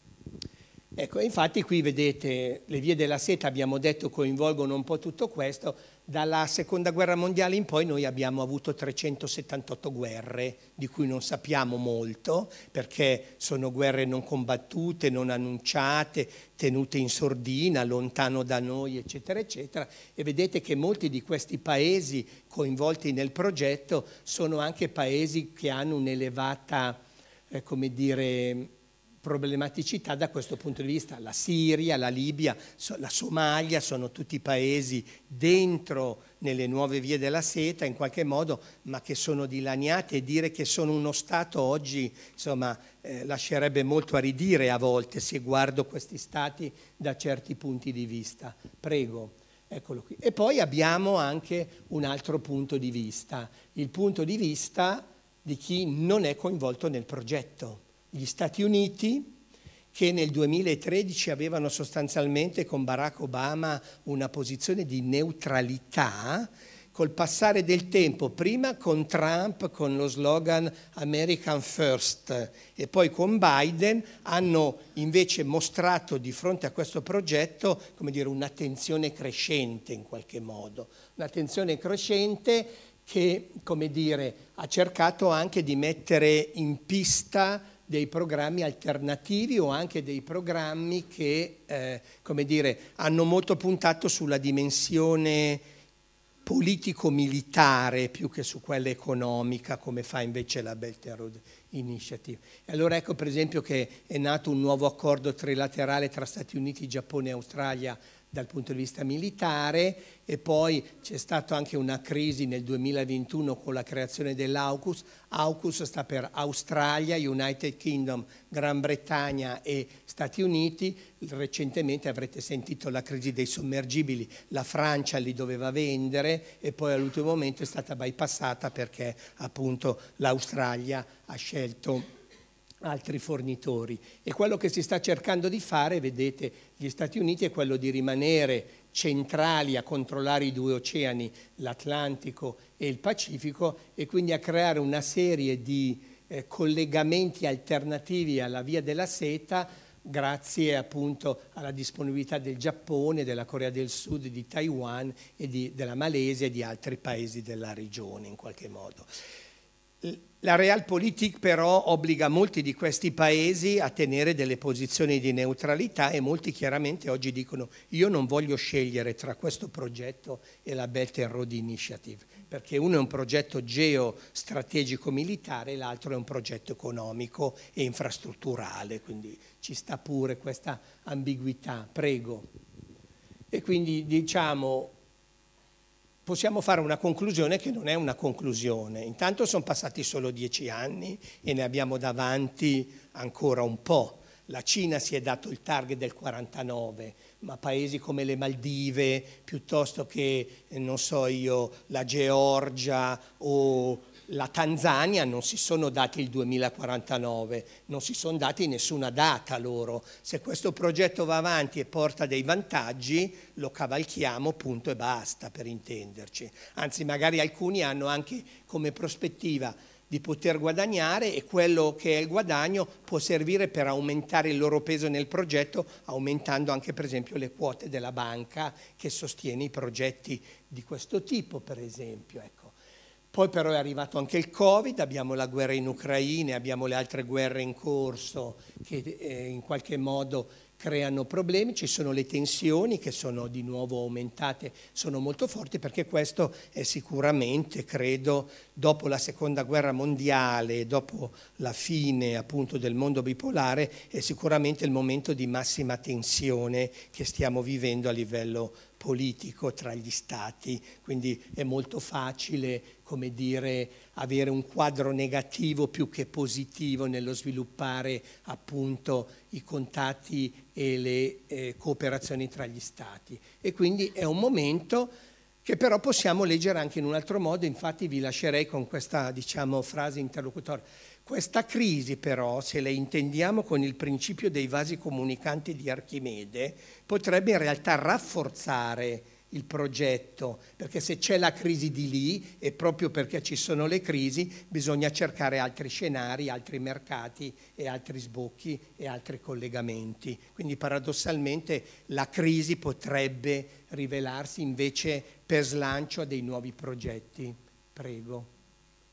Ecco, infatti qui vedete le vie della seta, abbiamo detto coinvolgono un po' tutto questo, dalla seconda guerra mondiale in poi noi abbiamo avuto 378 guerre, di cui non sappiamo molto, perché sono guerre non combattute, non annunciate, tenute in sordina, lontano da noi, eccetera, eccetera. E vedete che molti di questi paesi coinvolti nel progetto sono anche paesi che hanno un'elevata, eh, come dire, problematicità da questo punto di vista. La Siria, la Libia, la Somalia sono tutti paesi dentro nelle nuove vie della seta in qualche modo, ma che sono dilaniate e dire che sono uno Stato oggi insomma, eh, lascerebbe molto a ridire a volte se guardo questi Stati da certi punti di vista. Prego. Eccolo qui. E poi abbiamo anche un altro punto di vista, il punto di vista di chi non è coinvolto nel progetto gli Stati Uniti che nel 2013 avevano sostanzialmente con Barack Obama una posizione di neutralità, col passare del tempo, prima con Trump con lo slogan American First e poi con Biden, hanno invece mostrato di fronte a questo progetto come dire, un'attenzione crescente in qualche modo, un'attenzione crescente che come dire, ha cercato anche di mettere in pista dei programmi alternativi o anche dei programmi che eh, come dire, hanno molto puntato sulla dimensione politico-militare più che su quella economica come fa invece la Belt and Road Initiative. E allora ecco per esempio che è nato un nuovo accordo trilaterale tra Stati Uniti, Giappone e Australia dal punto di vista militare e poi c'è stata anche una crisi nel 2021 con la creazione dell'AUKUS. AUKUS sta per Australia, United Kingdom, Gran Bretagna e Stati Uniti. Recentemente avrete sentito la crisi dei sommergibili, la Francia li doveva vendere e poi all'ultimo momento è stata bypassata perché appunto l'Australia ha scelto altri fornitori e quello che si sta cercando di fare, vedete, gli Stati Uniti è quello di rimanere centrali a controllare i due oceani, l'Atlantico e il Pacifico, e quindi a creare una serie di eh, collegamenti alternativi alla via della seta grazie appunto alla disponibilità del Giappone, della Corea del Sud, di Taiwan e di, della Malesia e di altri paesi della regione in qualche modo la realpolitik però obbliga molti di questi paesi a tenere delle posizioni di neutralità e molti chiaramente oggi dicono io non voglio scegliere tra questo progetto e la Belt and Road Initiative, perché uno è un progetto geostrategico militare e l'altro è un progetto economico e infrastrutturale, quindi ci sta pure questa ambiguità, prego. E quindi diciamo possiamo fare una conclusione che non è una conclusione. Intanto sono passati solo dieci anni e ne abbiamo davanti ancora un po'. La Cina si è dato il target del 49, ma paesi come le Maldive, piuttosto che, non so io, la Georgia o la Tanzania non si sono dati il 2049, non si sono dati nessuna data loro. Se questo progetto va avanti e porta dei vantaggi, lo cavalchiamo, punto e basta, per intenderci. Anzi, magari alcuni hanno anche come prospettiva di poter guadagnare e quello che è il guadagno può servire per aumentare il loro peso nel progetto, aumentando anche per esempio le quote della banca che sostiene i progetti di questo tipo, per esempio. Ecco. Poi però è arrivato anche il Covid, abbiamo la guerra in Ucraina, abbiamo le altre guerre in corso che eh, in qualche modo creano problemi, ci sono le tensioni che sono di nuovo aumentate, sono molto forti perché questo è sicuramente, credo, dopo la seconda guerra mondiale, dopo la fine appunto del mondo bipolare, è sicuramente il momento di massima tensione che stiamo vivendo a livello mondiale politico tra gli stati, quindi è molto facile come dire, avere un quadro negativo più che positivo nello sviluppare appunto i contatti e le eh, cooperazioni tra gli stati. E quindi è un momento che però possiamo leggere anche in un altro modo, infatti vi lascerei con questa diciamo, frase interlocutoria questa crisi però, se la intendiamo con il principio dei vasi comunicanti di Archimede, potrebbe in realtà rafforzare il progetto, perché se c'è la crisi di lì e proprio perché ci sono le crisi bisogna cercare altri scenari, altri mercati e altri sbocchi e altri collegamenti. Quindi paradossalmente la crisi potrebbe rivelarsi invece per slancio a dei nuovi progetti. Prego.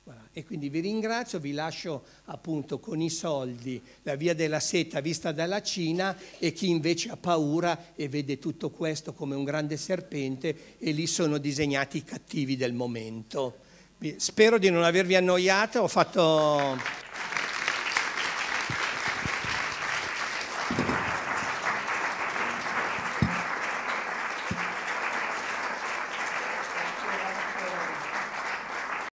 Voilà. E quindi vi ringrazio, vi lascio appunto con i soldi la via della seta vista dalla Cina e chi invece ha paura e vede tutto questo come un grande serpente e lì sono disegnati i cattivi del momento. Spero di non avervi annoiato, ho fatto...